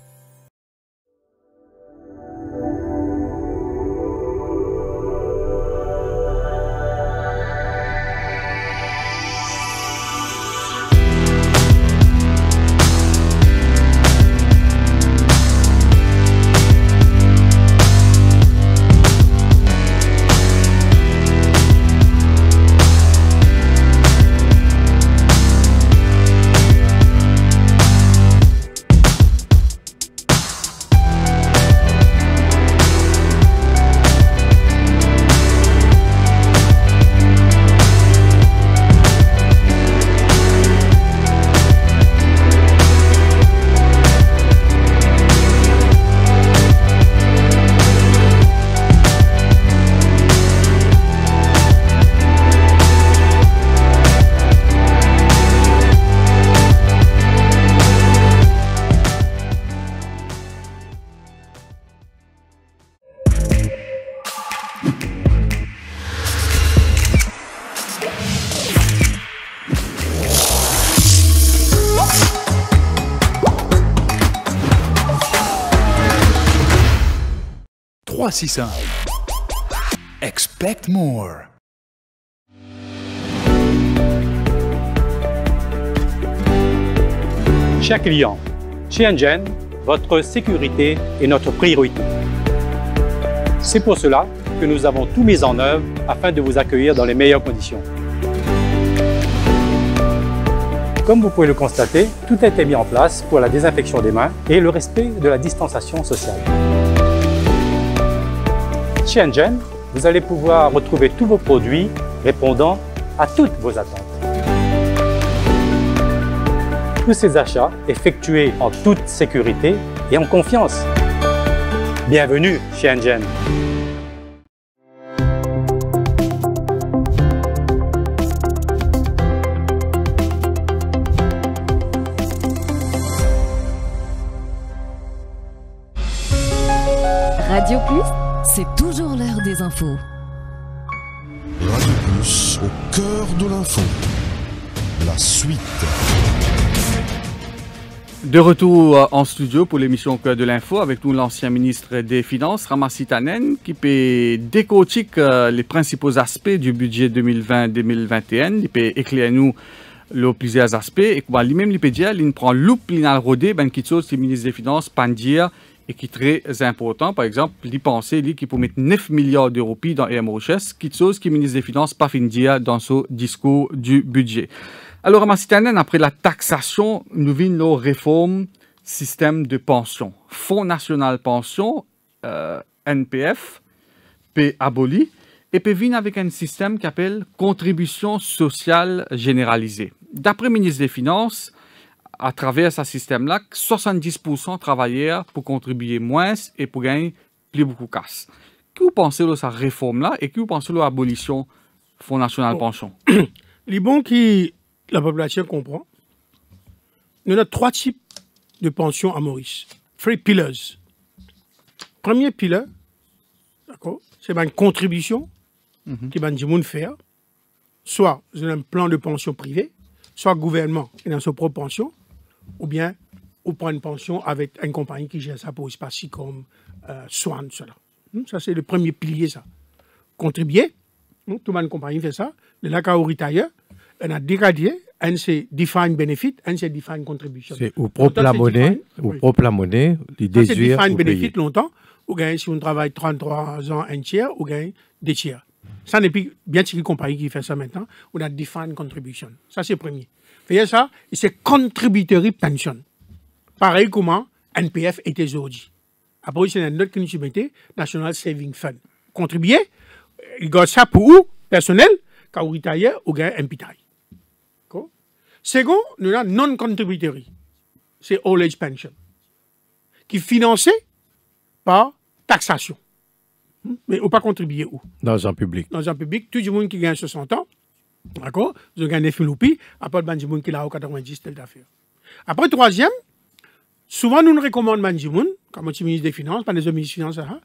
D: 360. Expect more.
F: Chers clients, chez Engen, votre sécurité est notre priorité. C'est pour cela que nous avons tout mis en œuvre afin de vous accueillir dans les meilleures conditions. Comme vous pouvez le constater, tout a été mis en place pour la désinfection des mains et le respect de la distanciation sociale chez Engine, vous allez pouvoir retrouver tous vos produits répondant à toutes vos attentes. Tous ces achats effectués en toute sécurité et en confiance. Bienvenue chez Engine.
E: Radio Plus, c'est toujours Radio
D: au cœur de l'info. La suite.
A: De retour en studio pour l'émission Cœur de l'Info avec nous l'ancien ministre des Finances, Ramassi qui peut décortiquer euh, les principaux aspects du budget 2020-2021. Il peut éclairer nous le plusieurs aspects. Et lui-même, il peut dire, il prend loup il rodé, ben, qui le ministre des Finances, Pandir, et qui est très important. Par exemple, les penser qui pour mettre 9 milliards d'euros dans EMOHS, qui chose qui ministre des Finances pas dire dans son discours du budget. Alors, à après la taxation, nous venons nos réformes système de pension. Fonds national pension, euh, NPF, P aboli, et puis avec un système qu'appelle contribution sociale généralisée. D'après le ministre des Finances, à travers ce système-là, 70% travaillaient pour contribuer moins et pour gagner plus beaucoup de casse. Que vous pensez de cette réforme-là et que vous pensez de l'abolition du Fonds national de pension
C: Les bons qui la population comprend, nous avons trois types de pensions à Maurice. Three pillars. Premier pilier, c'est une contribution mhm. qui va nous faire, soit dans un plan de pension privé, soit gouvernement et dans sa propre pension, ou bien ou prend une pension avec une compagnie qui gère ça pour espace comme euh, Swan, cela. Hmm, ça, c'est le premier pilier, ça. Contribuer, hmm, tout le monde compagnie fait ça. Le lac à retireur, on a dégradé, un c'est define benefit, un c'est define contribution. C'est au propre la monnaie, au propre la monnaie, les désirs. C'est define benefit longtemps, ou gagne si on travaille 33 ans, un tiers, ou gagne deux tiers. Ça n'est plus bien si compagnie qui fait ça maintenant, on a define contribution. Ça, c'est premier voyez ça C'est contributory pension. Pareil comment NPF était aujourd'hui. Après, c'est une autre qui nous National Saving Fund. Contribuer, euh, il garde ça pour où Personnel, quand vous retirez, vous gagnez un pitaille. Second, nous avons non-contributory. C'est all Age Pension. Qui est financé par taxation. Hmm Mais ou pas contribuer où
B: Dans un public.
C: Dans un public, tout le monde qui gagne 60 ans, D'accord Je ont gagné Filoupi, après Banjimoun qui l'a au 90, tel d'affaires. Après, troisième, souvent nous recommandons Banjimoun, comme ministre des Finances, par les ministres des Finances, hein.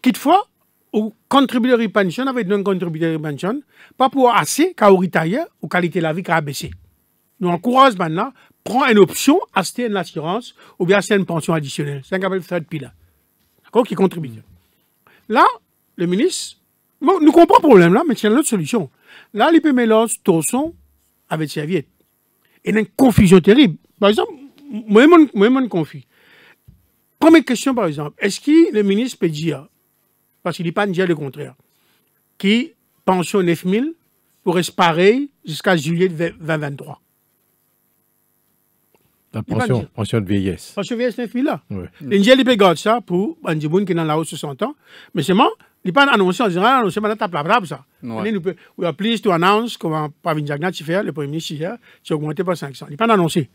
C: quelquefois, ou contributeur pension avec non contributeur pension, pas pour assez, car au retire, ou qualité de la vie qui a baissé. Nous encourageons maintenant, prendre une option, acheter une assurance, ou bien acheter une pension additionnelle. C'est un capable de pile. D'accord Qui contribue. Là, le ministre, nous comprenons le problème là, mais c'est une autre solution. Là, mélanger le Tosson, avec Serviette. a une confusion terrible. Par exemple, moi, je confie. Première question, par exemple, est-ce que le ministre peut dire, parce qu'il n'est pas dire le contraire, qui pension 9 000 pourrait se pareil jusqu'à juillet 2023
B: la pension, pension de vieillesse.
C: Pension de vieillesse, 9 000 là. Oui. il peut garder ça pour Bandjiboun qui est dans la hausse de 60 ans. Mais seulement, il pas annoncé en pas annoncé maintenant tape la ça. Ouais. Nous plus we are pleased to announce comment Pavin Jagna fer, le premier ministre hier, c'est augmenté par 500. Il pas annoncé.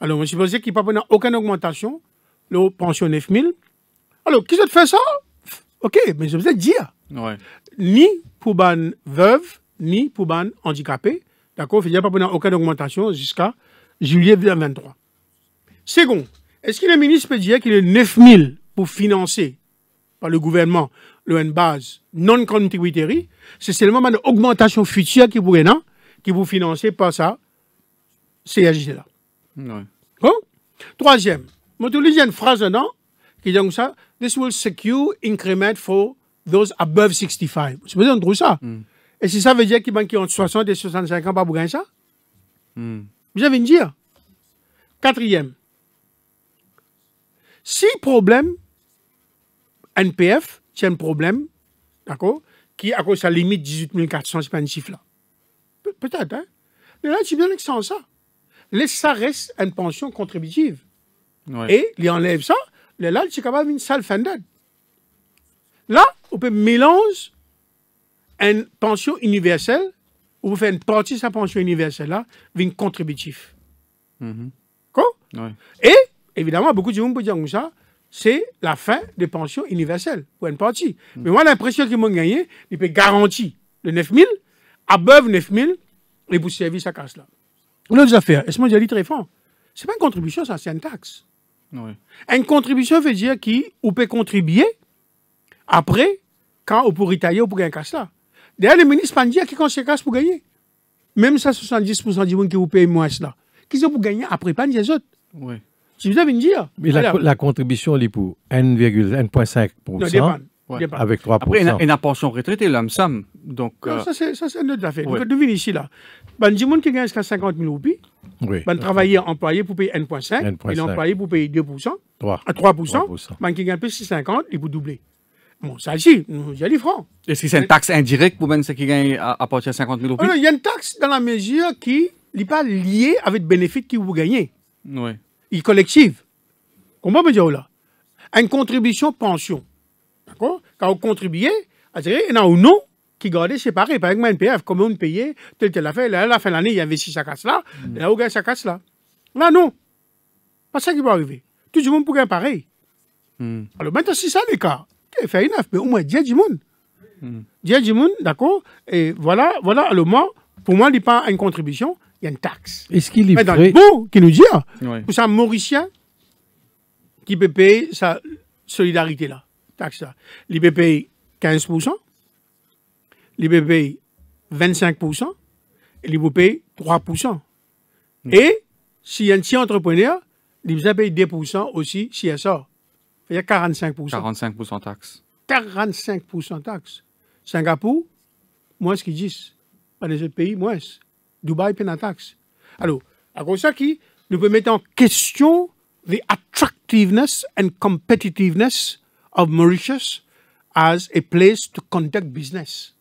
C: Alors, on suppose qu'il n'y a pas aucune augmentation, le pension 9000. Alors, qui se fait ça Ok, mais je vous ai dit. Ni pour ban veuve, ni pour ban handicapé. D'accord Il n'y a pas aucune augmentation jusqu'à juillet 2023. Second, est-ce que le ministre peut dire qu'il y a 9000 pour financer par le gouvernement une base non contributory, c'est seulement une augmentation future qui vous gagne qui vous financez par ça c'est là. Ouais. Bon? Troisième, disais une phrase non qui dit comme ça This will secure increment for those above 65. C'est qu'on trouve ça. Hmm. Et si ça veut dire qu'il manque 60 et 65 ans pas pour gagner ça hmm. Vous j'avais une dire. Quatrième, si problème NPF, un problème, d'accord, qui à cause sa limite 18 400, c'est pas un chiffre là. Peut-être, hein. Mais là, tu bien que sans ça. Laisse ça reste une pension contributive. Et il enlève ça, là, tu es capable d'une fin d'aide. Là, on peut mélanger une pension universelle, ou faire une partie de sa pension universelle là, une contributive. Quoi? Et, évidemment, beaucoup de gens peuvent dire ça, c'est la fin des pensions universelles pour une partie. Mais moi, l'impression qu'ils m'ont gagné, il peut garantir le 9 000, above 9 000, et pour servir ça casse là. L'autre affaire, et ce que j'ai dit très fort, c'est pas une contribution, ça, c'est une taxe.
A: Une
C: contribution veut dire qu'on peut contribuer après, quand on peut retailler, on peut gagner casse là. D'ailleurs, ne ministre pas dire qui casse pour gagner. Même ça, 70% du monde qui vous paye moins cela. Qu'ils ont pour gagner après, pas les autres. Oui. Si vous avez une Mais la, la,
B: contribution, elle est pour 1,5%.
C: Avec 3%. Après, il y a une
A: pension retraitée, là, me euh, ça, c'est
C: autre affaire. Ouais. Donc, devine ici, là. a des gens qui gagnent jusqu'à 50 000 roupies,
A: oui.
B: ben,
C: travailler employé pour payer 1,5, il des employés pour payer 2%,
B: 3, à 3%, 3%.
C: ben, qui gagne plus 650, il pour doubler. Bon, ça, aussi, il y a les francs.
A: Est-ce que c'est une taxe indirecte pour ben, ceux qui gagnent à, partir de 50 000 roupies? Il
C: y a une taxe dans la mesure qui n'est pas liée avec le bénéfice que vous gagnez. Oui il collective. Comment me dire là Une contribution pension. D'accord Quand vous contribuez, il y a ou non qui gardait séparé. Par exemple, un PF, comment on payait, telle, telle affaire. Là, à la fin de l'année, il investit sa casse là, mm. là, on gagne sa casse là. Là, non. Pas ça qui va arriver. Tout le monde pourrait pareil. Mm. Alors maintenant, si ça les cas, fait une mais au moins 10 du monde. Mm. 10 du monde, d'accord Et voilà, voilà, alors moi, pour moi, il n'y a pas une contribution, il y a une taxe. Est-ce qu'il qui nous dit ah, ça Mauricien qui peut payer sa solidarité là, taxe il peut payer 15%, il peut payer 25%, et il peut payer 3%. Et mm. Et s'il y a un petit entrepreneur, il peut payer 2% aussi si a ça. Il y a 45%.
A: 45%
C: taxe. 45% taxe. Singapour, moins ce qu'ils disent. Dans les autres pays, moins. Dubaï paye la taxe. Alors, à cause de ça, qui nous peut mettre en question l'attractivité et la competitiveness de Mauritius as a place to conduct business.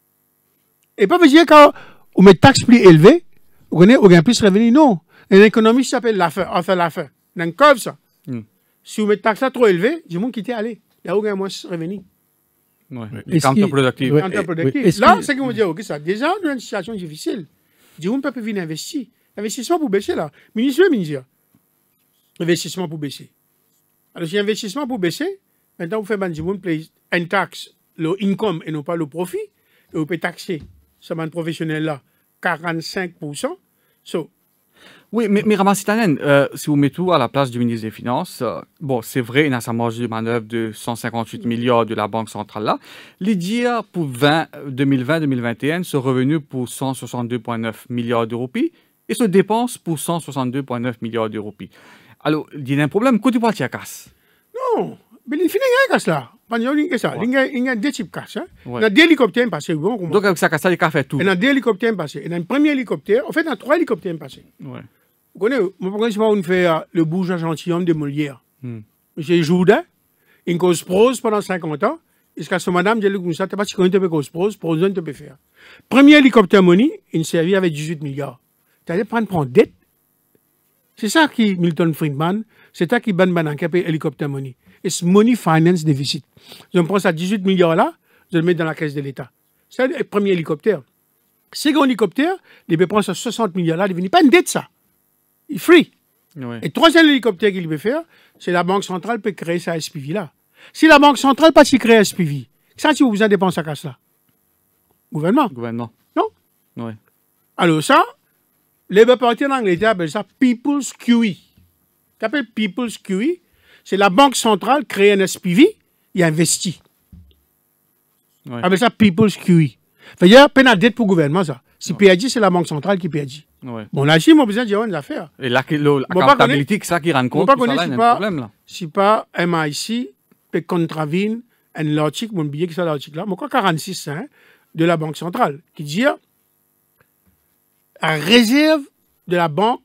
C: Et pas veut dire que on met taxes plus élevée, on a plus plus revenus. Non. Un économiste s'appelle l'affaire, Arthur l'affaire. ça. Hmm. Si on met taxes trop élevée, je vais quitter était Il y a aucun moins revenu.
F: Oui. Counterproductive. Counterproductive. Là, c'est qu'on veut dire,
C: ok, ça. Déjà, dans une situation difficile. Dioum peut venir investir. Investissement pour baisser là. Ministre, ministre. Investissement pour baisser. Alors, si investissement pour baisser, maintenant, vous faites ben, un taxe, le income et non pas le profit, et vous pouvez taxer ce man professionnel là 45%. So,
A: oui, mais, mais euh, si vous mettez tout à la place du ministre des Finances, euh, bon, c'est vrai, il a sa marge de manœuvre de 158 mm. milliards de la Banque centrale là. L'IDIA pour 2020-2021, ce revenu pour 162,9 milliards d'euros et ce dépense pour 162,9 milliards d'euros Alors, il y a un problème, côté partie à casse.
C: Non, mais il finit à casse là. Il y a deux types de casse. Hein. Il y a deux hélicoptères passés. Donc, avec ça, il y a fait tout. Il y a deux hélicoptères passés. Il y a un premier hélicoptère, en fait, il trois hélicoptères passés. Ouais. Vous connaissez, mon pas on fait le bouge à gentilhomme de Molière. Mm. J'ai Jourdain, une cause prose pendant 50 ans. Jusqu'à ce madame, j'ai comme ça, t'as pas si connu, t'as cause prose, prose, tu pas faire. Premier hélicoptère money, il servi avec 18 milliards. T'allais prendre, prendre dette. C'est ça qui, Milton Friedman, c'est ça qui ban ban fait hélicoptère money. It's money finance deficit. Je prends ça 18 milliards là, je le mets dans la caisse de l'État. C'est le premier hélicoptère. Second hélicoptère, il les prendre ça 60 milliards là, il ne pas une dette ça free. Ouais. Et troisième hélicoptère qu'il veut faire, c'est la Banque centrale peut créer sa SPV-là. Si la Banque centrale pas créer créer SPV, ça, si vous en dépensez à casse là. Gouvernement. Gouvernement. Non? Oui. Alors ça, les partis en Angleterre appellent ça People's QE. Qu'appelle People's QE? C'est la Banque centrale crée un SPV et investit. Ouais. ça People's QE. Fait dire, peine à dette pour le gouvernement, ça. Si perdit, c'est la Banque centrale qui perdit.
A: Ouais. Bon, la Chine
C: a besoin de une
F: affaire.
A: Et la, comptabilité, c'est ça qui compte pas que c'est pas,
C: problème, là. si pas MIC peut contravenir un l'article, mon billet qui c'est l'article là, mais quoi 46 hein, de la Banque centrale, qui dit la réserve de la banque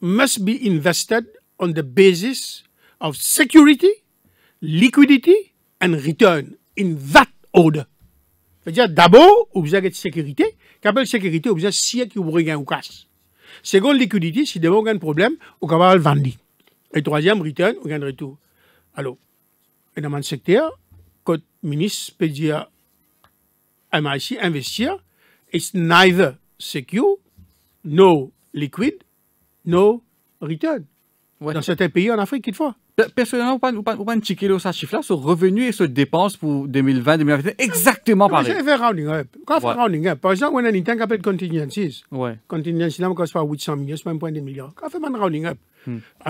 C: must be invested on the basis of security, liquidity and return in that order. C'est-à-dire d'abord, vous avez de sécurité, capable sécurité ou bize si ki ou casse. gen ou liquidité, seconde liquidité, si un problème, vous va le vendre. Et troisième, return, vous le retour. Alors, dans mon secteur, quand ministre peut dire MIC investir, it's neither secure, no liquid, no return. Ouais. Dans certains pays en Afrique, fois. Personnellement, ou pas checker ça chiffre-là, sur revenus et sur dépenses
A: pour 2020, 2021, exactement pareil. Hein. Quand faire
C: rounding up. Quand faire rounding up, par exemple, on a une temps qui appelle contingencies. Ouais. Contingencies, là, on pas par 800 millions, c'est même pas 2 milliard, Quand fait un rounding up,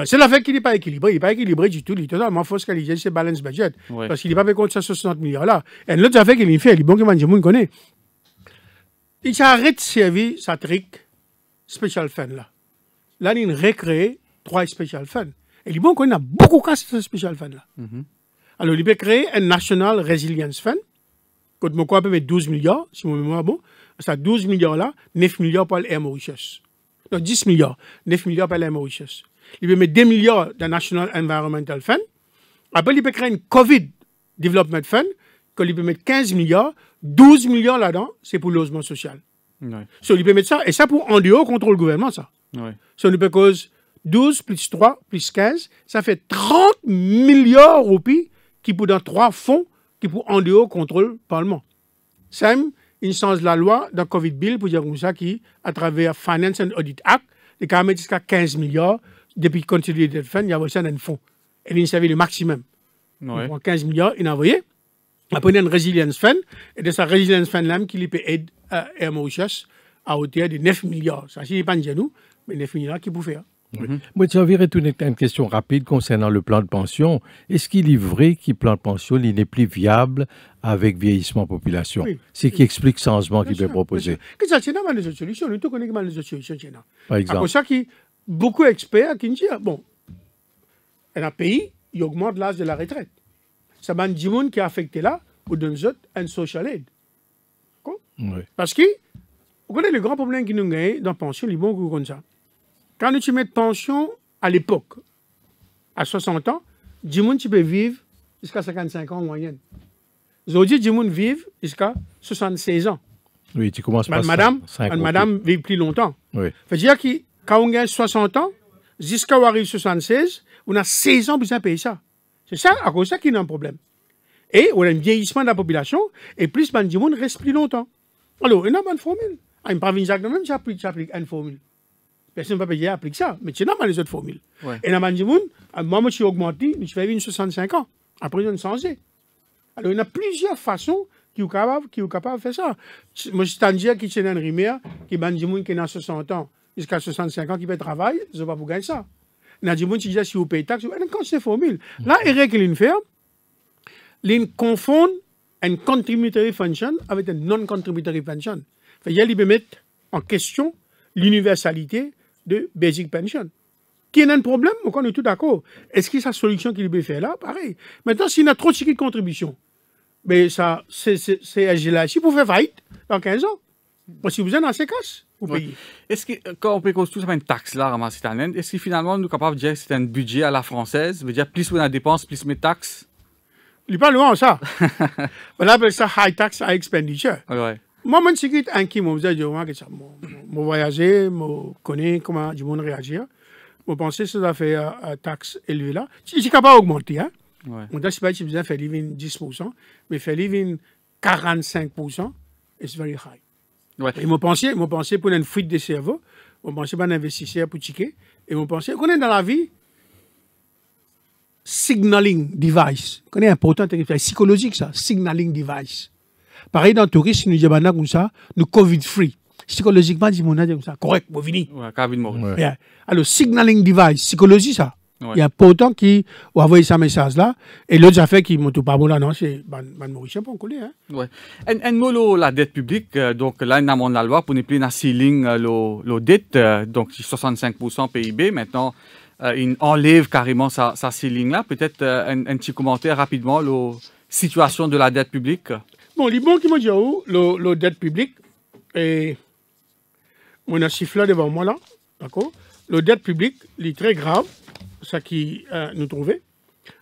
C: c'est l'affaire fait qu'il n'est pas équilibré. Il n'est pas équilibré du tout. Il est totalement fiscalisé, c'est balance budget. Parce qu'il n'est pas fait contre 160 millions là. Et l'autre affaire qu'il fait, il est bon que Mandjemoun connais, Il s'arrête de servir sa trick special fund là. Là, il recrée trois special funds. Et Liban a beaucoup casse ce de fund là. Mm Alors, il peut créer un National Resilience Fund. Quand mon quoi peut 12 milliards, si mon mémoire est bon, ça 12 milliards là, 9 milliards pour l'air Mauritius. Non, 10 milliards, 9 milliards pour l'air Mauritius. Il peut mettre 2 milliards dans National Environmental Fund. Après, il peut créer une COVID Development Fund, que il peut mettre 15 milliards, 12 milliards là-dedans, c'est pour le logement social. Ouais. il peut mettre ça, et ça pour en dehors contre le gouvernement, ça. Ouais. il peut cause 12 plus 3 plus 15, ça fait 30 milliards roupies qui pour dans trois fonds qui pour en dehors contrôle Parlement. C'est une sens de la loi dans Covid Bill pour dire comme ça qui, à travers Finance and Audit Act, les quand même jusqu'à 15 milliards depuis qu'on continue d'être fait, il y a aussi un fonds. Et il servi le maximum. Ouais. Donc, 15 milliards, il a envoyé. Après, il y a une résilience fund. Et de sa résilience fund, là, qui peut aider à Air Mauritius à hauteur de 9 milliards. Ça, c'est pas un genou, mais 9 milliards qui peut faire. Oui. je mhm.
B: vais Moi, une, question rapide concernant le plan de pension. Est-ce qu'il est vrai que le plan de pension n'est plus viable avec vieillissement population C'est Ce qui explique le changement qu'il peut proposer.
C: Que ça, c'est mal les solutions. Nous, tous connaissons mal les solutions. Par exemple. C'est pour ça que beaucoup d'experts qui disent bon, un pays, il augmente l'âge de la retraite. Ça va du monde qui est affecté là, ou dans autres, un social aid. Oui. Parce que, vous connaissez le grand problème qui nous gagne dans la pension, les bons comme ça. Quand tu mets de pension à l'époque, à 60 ans, du monde, tu peux vivre jusqu'à 55 ans en moyenne. Aujourd'hui, du monde vivent jusqu'à 76 ans.
B: Oui, tu commences par Madame, madame
C: vit plus longtemps. Oui. à dire que quand on gagne 60 ans, jusqu'à où arrive 76, on a 16 ans pour payer ça. C'est ça, à cause de ça qu'il y a un problème. Et on a un vieillissement de la population, et plus 10 du monde reste plus longtemps. Alors, il y a une bonne formule. En province, même, j'applique une formule personne ne va payer applique ça. Mais c'est normal les autres formules. Et dans Mandimoun, euh, moi, je suis augmenté, je fais une 65 ans. Après, je ne changé. Alors, il y a plusieurs façons qui sont capables, qui de faire ça. Moi, je t'en dis qui est dans rimeur qui banjimoun qui est dans 60 ans, jusqu'à 65 ans, qui fait travail, je ne vais pas vous gagner ça. Banjimoun, tu disais, si vous payez taxe, elle compte ces formules. Là, il qu'il fait, il confond une contributory function avec une non-contributory function. Il y il peut mettre en question l'universalité de basic pension. Qui a un problème, on est tout d'accord. Est-ce que sa solution qu'il veut faire là, pareil. Maintenant, s'il a trop de contributions, mais ça, c'est là Si vous faites faillite dans 15 ans, si vous êtes dans assez, casse, vous payez.
A: Est-ce que, euh, quand on paye tout ça, une taxe là, ramasser est-ce que finalement, nous sommes capables de dire que c'est un budget à la française, veut dire plus on a dépense, plus mes taxes
C: Il n'est pas loin, ça. on appelle ça high tax, high expenditure. Moi, je suis en qui je me disais, je voyager, je connais comment du monde réagir. Je pensais que ça fait une taxe élevée là. Je suis capable d'augmenter. Hein? Ouais. On dit pas si faire living 10%, mais faire living 45%, c'est very high. Ouais. Et je pensais, je pensais pour une fuite de cerveau, je pensais pas un investisseur pour ticket, et je pensais qu'on est dans la vie, signaling device. C'est important, c'est psychologique ça, signaling device. Pareil dans le tourisme, nous disons comme ça, nous COVID-free. Psychologiquement, dit mon comme ça, correct, bon fini. Ouais, Alors, ah, signaling device, psychologie, ça. Il y a pas autant qui ont envoyé ce message-là. Et l'autre affaire qui ne m'ont pas là, non, c'est Ban, ban Mauricien pour coller. Hein.
A: Ouais. En, mot, la dette publique, euh, donc là, nous avons la loi pour ne plus ceiling euh, la dette, euh, donc 65% PIB. Maintenant, euh, il enlève carrément sa, sa ceiling-là. Peut-être un, un, petit commentaire rapidement la situation de la dette publique.
C: Bon, les bon qui m'ont dit, oh, le, le dette publique, et on a là devant moi là, d'accord Le dette publique, il est très grave, ça qui euh, nous trouvait.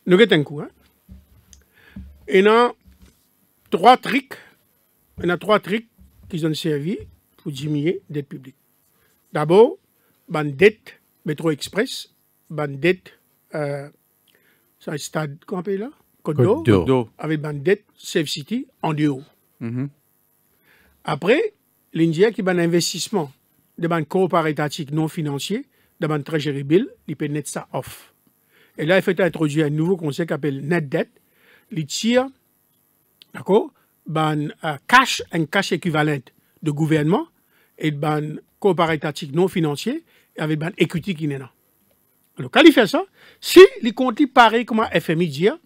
C: Nous avons un coup, hein Il y a trois tricks, on a trois tricks qui ont servi pour diminuer les dette publique. D'abord, bandette dette métro-express, bandette dette, c'est euh, un stade, comment on appelle là avec avec dette, Safe City en duo. Mm-hmm. Après, l'Indien qui a un investissement de ban coopérative non financier, de ban treasury bill, il peut net ça off. Et là, il fait introduire un nouveau concept qui s'appelle net debt, il tire, d'accord, ban euh, cash, un cash équivalent de gouvernement et ban coopérative non financier avec ban equity qui n'est là. Alors, quand il fait ça, si les comptes pareil comme FMI dire,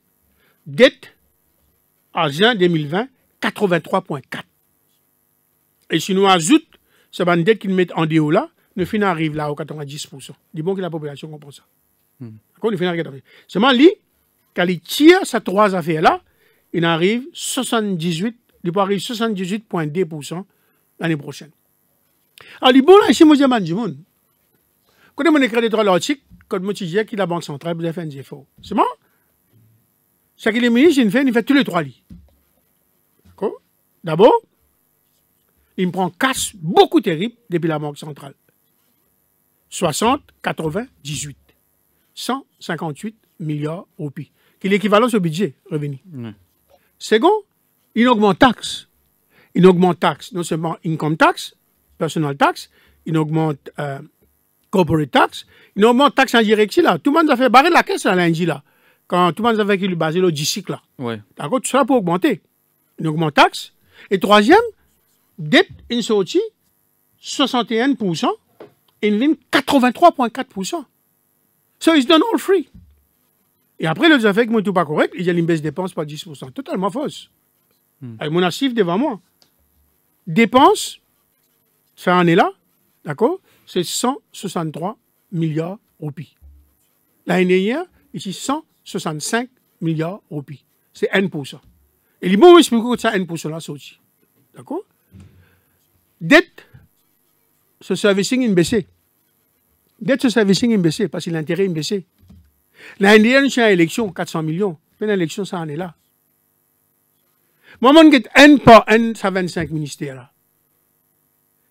C: dette en juin 2020, 83,4. Et si nous ajoutons ce dette qu'ils mettent en déo là, nous finissons arrive là au 90%. Dis bon que la population comprend ça. Mm. D'accord Nous finissons à 90%. Seulement, lui, quand il tire sa trois affaires là, il arrive 78, il peut 78,2% l'année prochaine. Alors, bon là, ici, moi, j'ai du monde. Quand on écrit les trois l'article, quand je disais que la Banque centrale, vous avez fait un effort. C'est bon c'est que le ministre il fait tous les trois lits. D'accord D'abord, il me prend casse beaucoup terrible depuis la Banque centrale. 60, 80, 18. 158 milliards au pays, qui est l'équivalent de ce budget revenu. Second, il augmente taxe. Il augmente taxe, non seulement income tax, personal tax, il augmente euh, corporate tax, il augmente taxe indirecte là. Tout le monde a fait barrer la caisse à l'Indie là quand tout le monde avait qu'il basé le 10 là. D'accord Tout ça pour augmenter. Une augmente taxe. Et troisième, dette une sortie 61% et une ligne 83,4%. So it's done all free. Et après, le fait moi tout pas correct, il y a une baisse de dépenses par 10%. Totalement fausse. Hmm. Avec mon archive devant moi. Dépenses, ça en est là, d'accord C'est 163 milliards rupies. roupies. L'année dernière, ici, 100 65 milliards roupies. C'est 1%. Et les c'est expliquent que ça 1% là aussi. D'accord Dette, ce servicing est baissé. Dette, ce servicing est baissé parce que l'intérêt est baissé. L'Indien, c'est une élection, 400 millions. Mais l'élection, ça en est là. Moi, je suis un par un, ça 25 ministères là.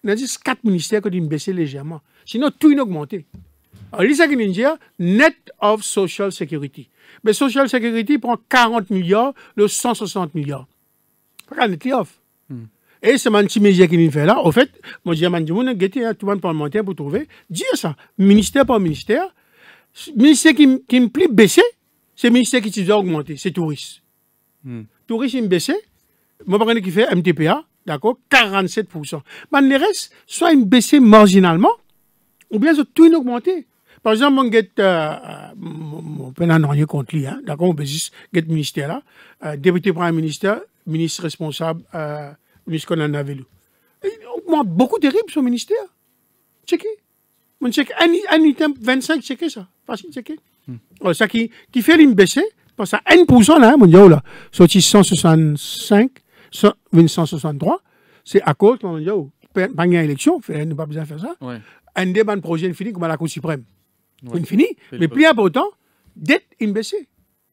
C: y a juste 4 ministères qui ont baissé légèrement. Sinon, tout est augmenté. Lisa dit net of Social Security. Mais Social Security prend 40 milliards de 160 milliards. Pas net off. c'est hmm. Et ce média qui fait là, au fait, moi je à mon guetté hein, tout le monde parlementaire pour trouver, dire ça, ministère par ministère, ministère qui, qui me plaît baisser, c'est ministère qui doit augmenter, c'est Touriste. Hmm. Touriste, Tourisme, il me baissait, moi par qui fait MTPA, d'accord, 47%. Mais le reste, soit il me marginalement, ou bien tout une augmenté. Par exemple, on get mon euh, n'a rien contre lui, hein. d'accord, on peut juste get ministère là, euh, député premier ministre, ministre responsable, euh, ministre qu'on en avait Moi, beaucoup terrible son ministère. Checké. On check un item 25 checké ça, facile checké. Hmm. Ça qui qui fait une baisser parce que 1% là, hein, mon dieu là, sorti 165, 163, c'est à cause mon dieu, pas une élection, n'a pas besoin de faire ça. Un débat de projet fini comme à la Cour suprême. Infini. Mais plus important, dette imbécile.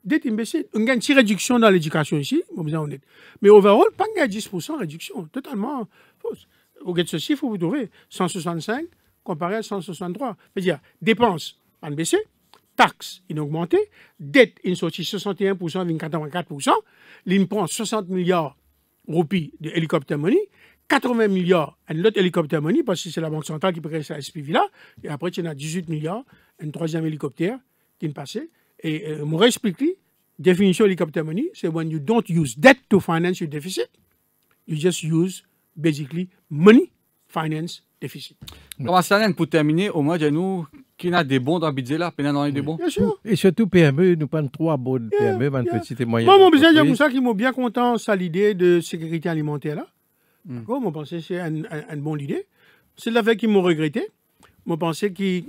C: Dette imbécile. On gagne une réduction dans l'éducation ici, honnête. Mais overall, pas une 10% de réduction. Totalement fausse. Vous avez ce chiffre, vous trouvez 165 comparé à 163. C'est-à-dire, dépenses ont baissé, taxes inaugmentées, dette in 61%, 84%, l'IN prend 60 milliards de roupies de hélicoptère money, 80 milliards un l'autre hélicoptère money, parce que c'est la Banque centrale qui prête à SPV-là. Et après, tu en as 18 milliards, un troisième hélicoptère qui est passé. Et euh, Maurice la définition hélicoptère money, c'est when you don't use debt to finance your deficit. You just use basically money finance deficit.
A: Comment ça, pour terminer, au moins, nous qui a des bons dans le budget là, pendant a des bons.
B: Et surtout PME, nous prenons trois bons PME, 20 yeah. petites et moyennes. Moi, mon besoin, c'est pour
C: ça qu'ils m'ont bien content, ça l'idée de sécurité alimentaire là. Je Moi, que c'est une bonne idée. C'est la qui qu'ils m'ont regretté. Je pensais que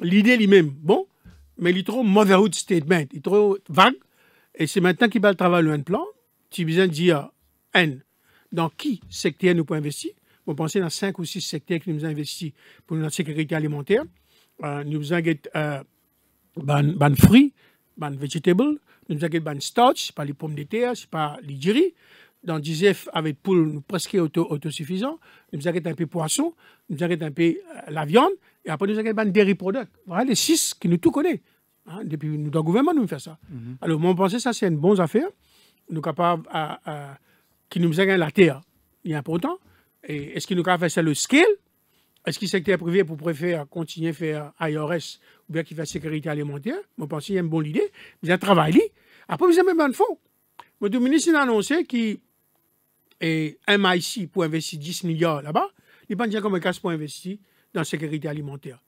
C: l'idée lui-même, bon, mais il est trop motherhood statement, il est trop vague. Et c'est maintenant qu'il va le travail un plan. Tu as besoin dire, N, dans qui secteur nous pouvons investir pense pensais dans cinq ou six secteurs que nous avons pour notre sécurité alimentaire. Euh, nous avons euh, ban, ban fruits, ban vegetables, nous avons ban starch, pas les pommes de terre, pas les dans 10F, avec poule presque autosuffisantes, autosuffisant, nous avons un peu poisson, nous avons un peu euh, la viande, et après nous avons un dairy product. Voilà les six qui nous tout connaît hein, depuis nous, dans le gouvernement, nous faisons ça. Mhm. Alors, moi, Alors, mon pensée, ça, c'est une bonne affaire. Nous capables à, euh, à, euh, qui nous la terre, il est important. Et est-ce qu'il nous capable faire ça le scale Est-ce que le secteur privé pour préférer continuer à faire IRS ou bien qu'il va sécurité alimentaire Mon pensée, a une bonne idée. Vous avons travaillé. Après, vous avez même un fonds. Mon ministre a annoncé qu'il et MIC pour investir 10 milliards là-bas, il pas dire un casse pour investir dans la sécurité alimentaire.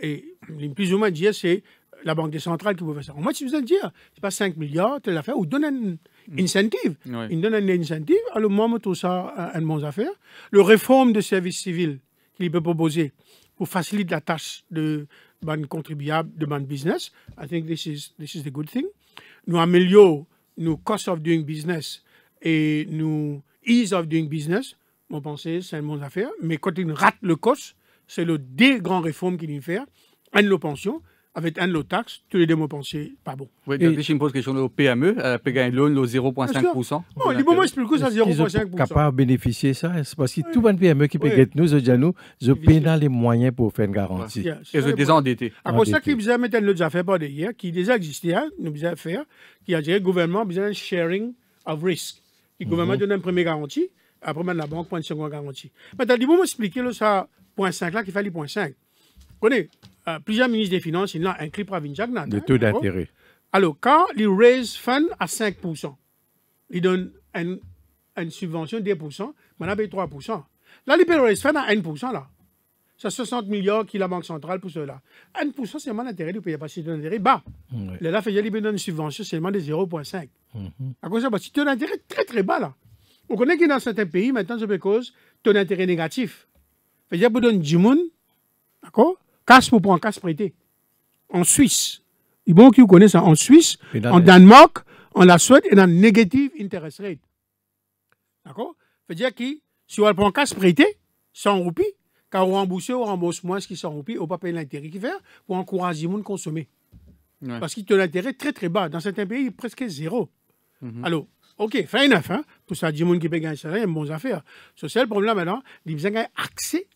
C: Et plus ou moins dire, c'est la Banque centrale qui peut faire ça. Moi, je vous allez dire, c'est pas 5 milliards, telle affaire, ou donne un mm. incentive. Il donne un incentive, alors moment je trouve ça une bonne affaire. Le réforme de service civil qu'il peut proposer pour faciliter la tâche de ban contribuable, de ban business, I think this is, this is the good thing. Nous améliorons nos cost of doing business et nous ease of doing business, mon pensée, c'est mon affaire. Mais quand ils ratent le cost, c'est le des grandes réformes qu'il vont faire, un de nos pensions, avec un de nos taxes, tous les deux mon pensée, pas bon. Oui, donc, je
A: me pose question au PME, à un loan, le 0,5%. Bon,
C: moment, plus peux que ça, 0,5%. capable
B: de bénéficier ça, c'est parce que tout le PME qui peut nous, je dis à nous, je paye dans les moyens pour faire une garantie. Et je désendetté.
C: À ça, qu'ils nous mettre un autre affaire par derrière, qui déjà existait, hein, nous faire, qui a dit, le gouvernement, a besoin sharing of risk. Le gouvernement mhm. donne une première garantie, après la banque prend une seconde garantie. Mais il dit, vous m'expliquez le ça, point 5 là, qu'il fallait point 5. Vous euh, plusieurs ministres des Finances, ils écrit inclus Pravin Jagnan. Le taux d'intérêt. Alors, quand ils raise fund à 5%, ils donnent une, subvention de 2%, maintenant ils 3%. Là, il peut raise fund à 1% là. C'est 60 milliards qu'il a Banque centrale pour cela. 1%, c'est l'intérêt l'intérêt pays, pays. Parce pas si tu intérêt bas. Là, il y a une subvention seulement de 0,5. Mm À cause si tu un intérêt très très bas là. On connaît que dans certains pays, maintenant, c'est cause ton intérêt négatif. Fait dire, vous donne 10 d'accord Casse pour prendre, casse prêté. En Suisse. Il bon qui vous connaissez ça. Hein, en Suisse, en Danemark, en la Suède, et dans negative interest rate. D'accord Fait dire que si on prend casse prêté, 100 roupies, quand on rembourse, on rembourse moins ce qui s'en remplit, on ne pas l'intérêt qui fait pour encourager les gens à consommer. Parce qu'il te l'intérêt très très bas. Dans certains pays, presque zéro. Mhm. Alors, ok, fin neuf, hein, pour ça, les gens qui peut gagner ils c'est une bonne affaire. Ce seul problème maintenant, ils ont accès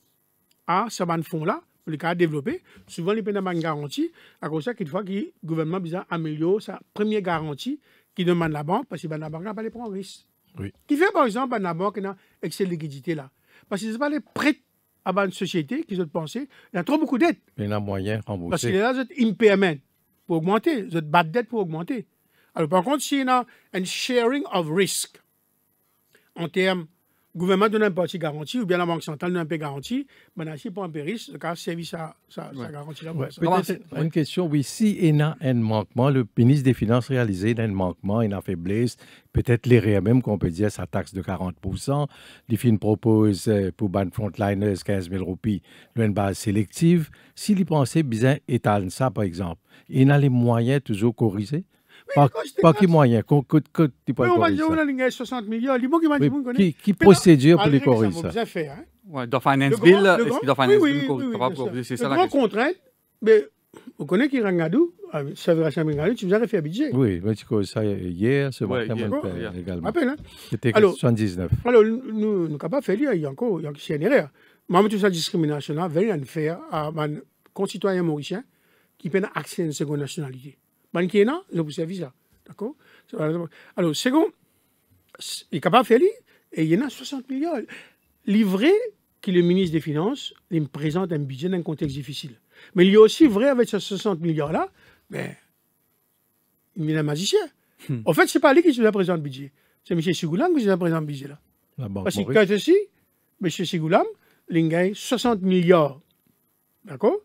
C: à ce fonds-là, pour le cas développé. Souvent, ils pas une garantie. À cause ça, qu'une fois que le gouvernement améliore sa première garantie qu'il demande à la banque, parce que ben, la banque n'a pas les prendre risque. Qui fait, par exemple, la banque a excès de liquidité là. Parce qu'ils ne pas les prêts avant une société qui doit penser, il y a trop beaucoup d'aides.
B: Il y a moyen rembourser. Parce qu'il y a
C: là, impairment pour augmenter, vous êtes bas de dette pour augmenter. Alors par contre, s'il y a un sharing of risk en termes le gouvernement donne un partie garantie ou bien la Banque centrale donne un peu garantie, mais si pour un péris, le cas service ça, ça, Une
B: question, oui, si il y a un manquement, le ministre des Finances réalisé un manquement, une faiblesse, peut-être les e même qu'on peut dire sa taxe de 40%, les fins propose euh, pour ban frontliners 15 000 roupies, une base sélective. Si les pensait bien étalent ça, par exemple, il y a les moyens toujours corrigés par qui moyen
C: Qui procédure pour les corriger ça
A: hein. dans est-ce que dans C'est ça la
C: contrainte, mais on connaît qu'il y a ça veut tu nous as fait un budget.
B: Oui, mais tu ça hier, ce matin, également. Hein.
C: C'était 79. Alors, nous ne pas faire il y a encore, il y a discrimination faire à concitoyen mauricien qui peine accès à une seconde nationalité banquiena je vous avez visa, D'accord Alors, second, il est capable de faire, et il y en a 60 milliards. Livré que le ministre des Finances il me présente un budget dans un contexte difficile. Mais il est aussi vrai avec ces 60 milliards-là, mais il est un magicien. Hmm. En fait, ce n'est pas lui qui nous présente le budget. C'est M. Sigoulam qui nous présente le budget. là. Parce que quand ceci, M. Sigoulam, il gagne 60 milliards, d'accord,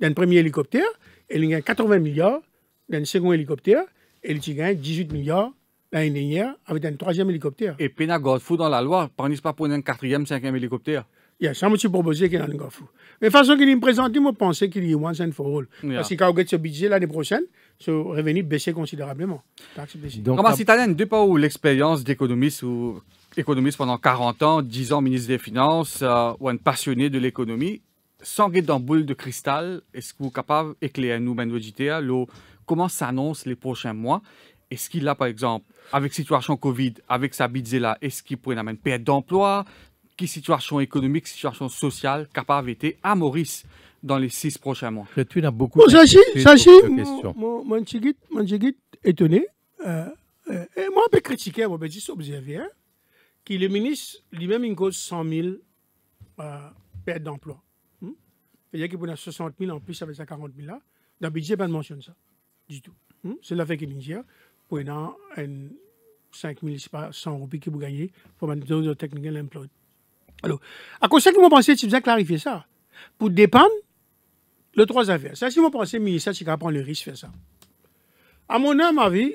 C: d'un premier hélicoptère, et il gagne 80 milliards un second hélicoptère et il a 18 milliards l'année dernière avec un troisième hélicoptère. Et Pena
A: Godfou dans la loi, ne pas pour un quatrième, cinquième hélicoptère
C: Oui, ça me suis proposé qu'il y ait un Godfou. Mais de façon qu'il me présente, je pensais qu'il y a moins and for all. Parce que quand on ce budget l'année prochaine, ce revenu baissait considérablement. Donc, Comment si
A: tu as pas où l'expérience d'économiste ou économiste pendant 40 ans, 10 ans ministre des Finances euh, ou un passionné de l'économie, sans être dans boule de cristal, est-ce que vous êtes capable d'éclairer nous, l'eau comment s'annonce les prochains mois. Est-ce qu'il a, par exemple, avec situation Covid, avec sa là est-ce qu'il pourrait amener perte d'emploi Quelle situation économique, situation sociale, capable été à Maurice dans les six prochains mois Je suis beaucoup
C: mon, étonné. Euh, euh, et moi, je peux critiquer, je peux observer que le ministre lui-même, il cause 100 000 euh, pertes d'emploi. Il hmm? y à dire qu'il a 60 000 en plus avec sa 40 000 là. Dans le budget, pas de mentionne ça du tout. Hmm? C'est qui qui pour Pour une 5 000, pas, 100 roupies qu'il vous gagnez pour maintenir de technical l'emploi. Alors, à quoi ça, que si vous tu clarifier ça. Pour dépendre, le trois affaires. Ça, si vous pensez le ministère, c'est vas prendre le risque de faire ça. À mon âme, ma vie,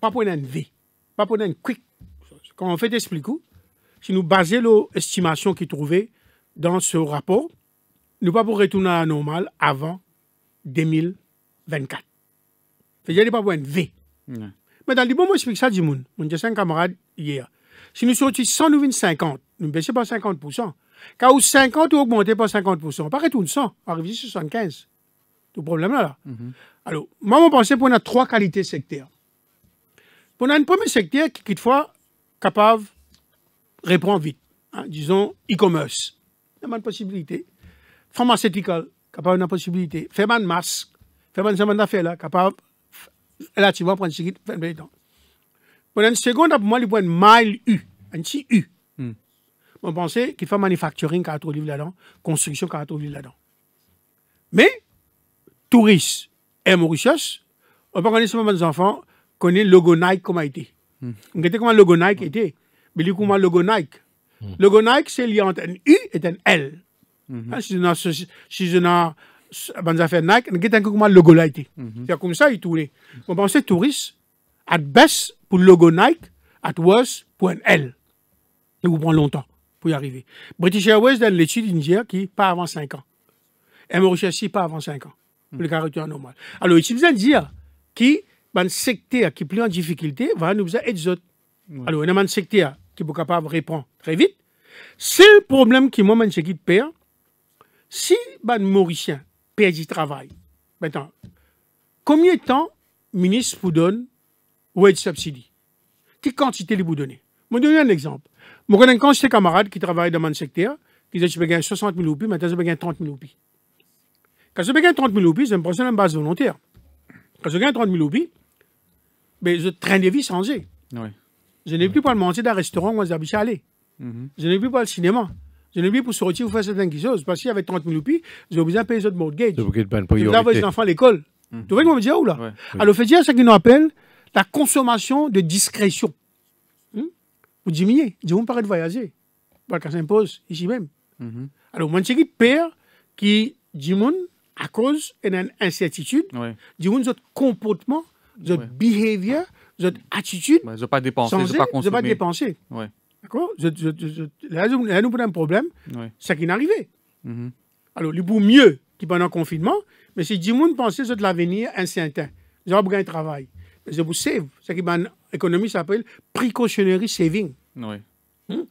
C: pas pour une vie, pas pour une quick. Quand on fait expliquer, si nous basons l'estimation qui trouvait dans ce rapport, nous ne pas pour retourner à la normale avant 2024 tejadi pas bwen ve. V. Mais dans le bon à tout le monde. On moun jesen un camarade hier. Si nous soti 100 nous venons 50, ne baissons pas 50%. Quand au 50 on augmente par 50%. On paraît tout 100, arrive 75. le problème là. Mm-hmm. Alors, moi, mon pensée, qu'on a trois qualités sectaires. On a un premier secteur qui, toutefois, capable, répond vite. Hein, disons, e-commerce. Il y a une possibilité. Pharmaceutique, capable, une possibilité. Faire une masque, faire une semaine d'affaires, capable, relativement pour sigit fen be don pour une seconde pour moi il prend mile u un petit u mm. on pensait qu'il fait manufacturing quand livre là-dedans construction quand livre là-dedans mais touristes et Mauritius on pas connaître seulement nos enfants connaît logo Nike comme a été hmm. on était comment logo Nike était mais lui comment logo Nike hmm. logo Nike c'est lié entre un u et un l mm -hmm. une, hein, si une une Nike, on nak ngitan un logo Nike. Mhm. c'est comme ça ils tournent. on pensait à at best pour le logo Nike at worst pour un L il vous prend longtemps pour y arriver British Airways dans l'étude indienne qui pas avant 5 ans et Mauritius pas avant 5 ans pour le mhm. caractère normal alors il besoin dire ah, qui ban secteur qui est plus en difficulté va nous aider autres alors il y a un secteur qui est capable de répondre très vite c'est le problème qui moi c'est qui perd si ban Mauricien perd du travail. Maintenant, combien de temps le ministre vous donne ou de Quelle quantité il vous donne Je vais donner un exemple. Je connais un de camarades qui travaille dans mon secteur, qui disait Je vais gagner 60 000 roupies, maintenant je vais gagner 30 000 roupies. Quand je gagner 30 000 roupies, je me prends une base volontaire. Quand je gagne 30 000 roupies, ben, je traîne de vie sans
A: Je
C: n'ai plus pas le manger d'un restaurant où j'habite à aller. Mm mm-hmm. Je n'ai plus pas le cinéma. Je l'ai mis pour sortir, pour faire certaines choses. Parce qu'il avait 30 000 loupies, j'ai besoin de payer les mortgage.
B: mortgages. Je vais les enfants
C: à l'école. Mmh. Tu vois ce que je dire ou là ouais, Alors, fait ce qu'on appelle la consommation de discrétion. Hum? Vous hmm? diminuez. Je vous parle de voyager. Parce qu'on s'impose ici même. Mmh. Alors, moi, c'est qui perd, qui dit à cause d'une incertitude, ouais. votre notre comportement, notre ouais. behavior, notre attitude. Bah, je ne pas dépenser, je pas consommer. dépenser. D'accord je, je, Là, nous avons un problème, C'est c'est qui n'arrivait. arrivé. Mhm. Alors, il vaut mieux qu'il pendant le confinement, mais si du monde pensait de l'avenir incertain, ils ont besoin de travail. Mais je vous save, c'est qui en économie s'appelle precautionary saving. Oui. Hmm?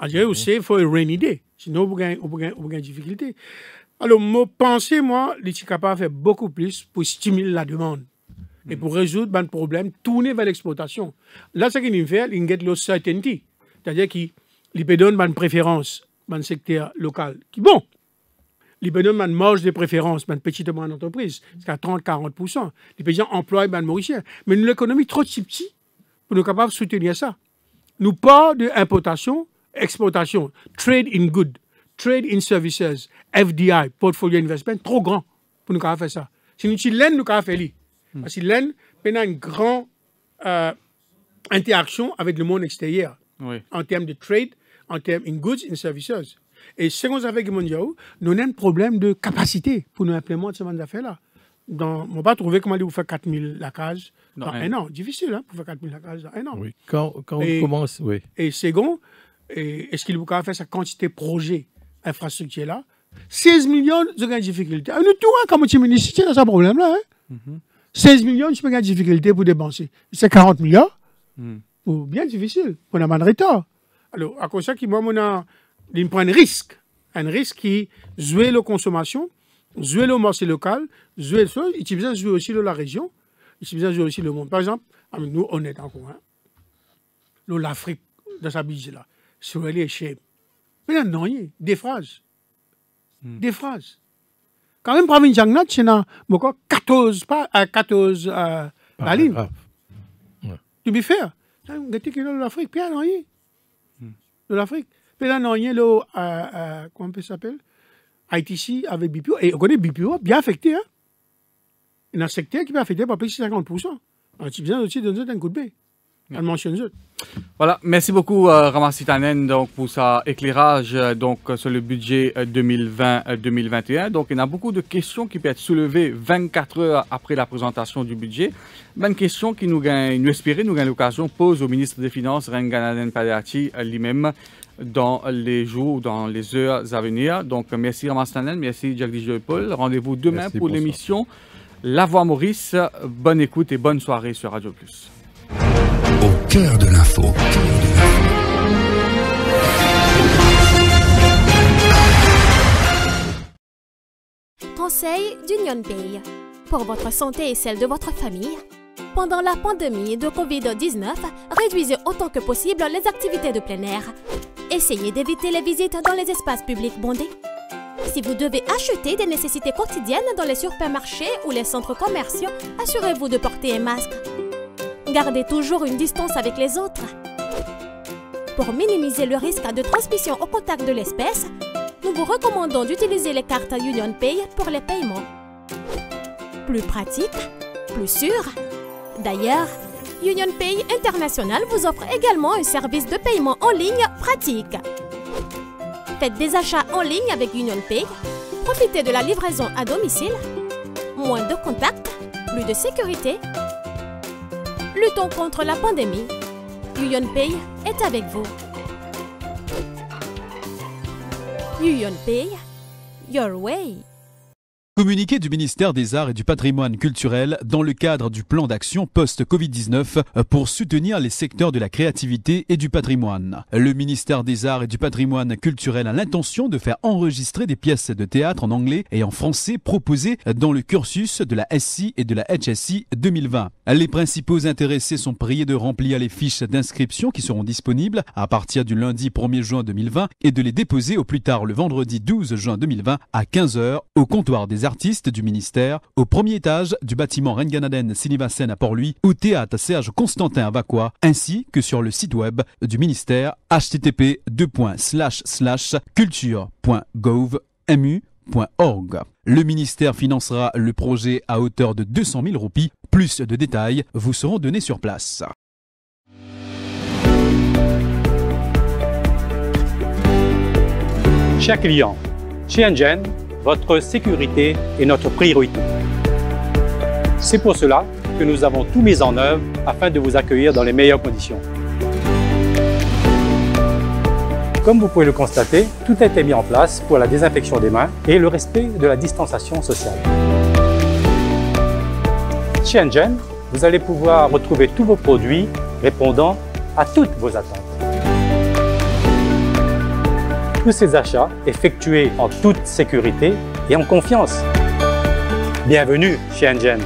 C: savez, il faut une rainy day, sinon vous avez des difficulté. Alors, mon pensée, moi, les capable faire beaucoup plus pour stimuler la demande et hmm. pour résoudre ben, le problème, tourner vers l'exploitation. Là, ce qu'il fait, il c'est la certainty. C'est-à-dire que les une préférence dans le secteur local. Qui bon, les donnent ont une marge de préférence dans une petite moyenne entreprise, jusqu'à 30-40%. Les paysans emploient les Mauriciens. Mais l'économie trop petit petite pour nous capables de soutenir ça. Nous pas d'importation, exportation, trade in goods, trade in services, FDI, portfolio investment, trop grand pour nous faire ça. si nous nous a une grande euh, interaction avec le monde extérieur en termes de trade, en termes in goods, in services. Et second affaires qui nous avons un problème de capacité pour nous implémenter ce monde daffaires là Donc, on ne va pas trouver comment vous faire 4000 la case dans, un, an. Difficile hein, pour faire 4000 la case dans un an. Oui. Quand, on commence, oui. Et second, est-ce qu'il vous a faire sa quantité projet infrastructure-là 16 millions, de grandes difficultés. Ah, nous, tout, comme tu ministre, c'est un problème-là. Hein? 16 mm-hmm. millions, tu peux une difficulté pour dépenser. C'est 40 millions. Mm ou bien difficile. On a mal retard. Alors, à cause de ça, moi, on a, un risque. Un risque qui joue la consommation, joue le marché local, joue le sol, utiliser joue aussi la région, utiliser joue aussi le monde. Par exemple, nous, on est encore. Hein. L'Afrique, dans sa bise là, sur elle est Mais là, non, des phrases. Hmm. Des phrases. Quand même, province Jangnat, c'est 14, pas, 14 euh, euh la ligne. Tu peux faire. Ah, un de l'Afrique, puis alors y hmm. de l'Afrique. Puis là, non, y est là, euh, euh, comment ça s'appelle... haïti avec BPO, et on connaît BPO, bien affecté, hein. Il y a un secteur qui est affecté par plus de 50%. Alors, tu viens aussi de donner un coup de baie.
A: Voilà, merci beaucoup euh, Ramasitanen donc pour sa éclairage euh, donc sur le budget 2020-2021. Euh, donc il y a beaucoup de questions qui peuvent être soulevées 24 heures après la présentation du budget. Même une question qui nous gagne, nous gagne l'occasion pose au ministre des Finances Renganaden Padati lui-même dans les jours, dans les heures à venir. Donc merci Ramasitanen, merci Jacques Dijon Paul. Rendez-vous demain pour l'émission La Voix Maurice. Bonne écoute et bonne soirée sur Radio Plus. Au cœur de l'info.
E: Conseil d'Union Pay Pour votre santé et celle de votre famille, pendant la pandémie de COVID-19, réduisez autant que possible les activités de plein air. Essayez d'éviter les visites dans les espaces publics bondés. Si vous devez acheter des nécessités quotidiennes dans les supermarchés ou les centres commerciaux, assurez-vous de porter un masque. Gardez toujours une distance avec les autres. Pour minimiser le risque de transmission au contact de l'espèce, nous vous recommandons d'utiliser les cartes Union Pay pour les paiements. Plus pratique, plus sûr. D'ailleurs, Union Pay International vous offre également un service de paiement en ligne pratique. Faites des achats en ligne avec Union Pay. profitez de la livraison à domicile, moins de contacts, plus de sécurité Luttons contre la pandémie. UnionPay est avec vous. UnionPay. your way.
D: Communiqué du ministère des Arts et du Patrimoine culturel dans le cadre du plan d'action post-Covid-19 pour soutenir les secteurs de la créativité et du patrimoine. Le ministère des Arts et du Patrimoine culturel a l'intention de faire enregistrer des pièces de théâtre en anglais et en français proposées dans le cursus de la SI et de la HSI 2020. Les principaux intéressés sont priés de remplir les fiches d'inscription qui seront disponibles à partir du lundi 1er juin 2020 et de les déposer au plus tard le vendredi 12 juin 2020 à 15h au comptoir des artistes du ministère au premier étage du bâtiment Renganaden Sinivasen à Port-Louis, au théâtre Serge Constantin à Vacois, ainsi que sur le site web du ministère http culture.gov.mu.org. Le ministère financera le projet à hauteur de 200 000 roupies. Plus de détails vous seront donnés sur place. Chers clients,
F: votre sécurité est notre priorité. C'est pour cela que nous avons tout mis en œuvre afin de vous accueillir dans les meilleures conditions. Comme vous pouvez le constater, tout a été mis en place pour la désinfection des mains et le respect de la distanciation sociale. Chez Engen, vous allez pouvoir retrouver tous vos produits répondant à toutes vos attentes tous ces achats effectués en toute sécurité et en confiance. Bienvenue chez Engine.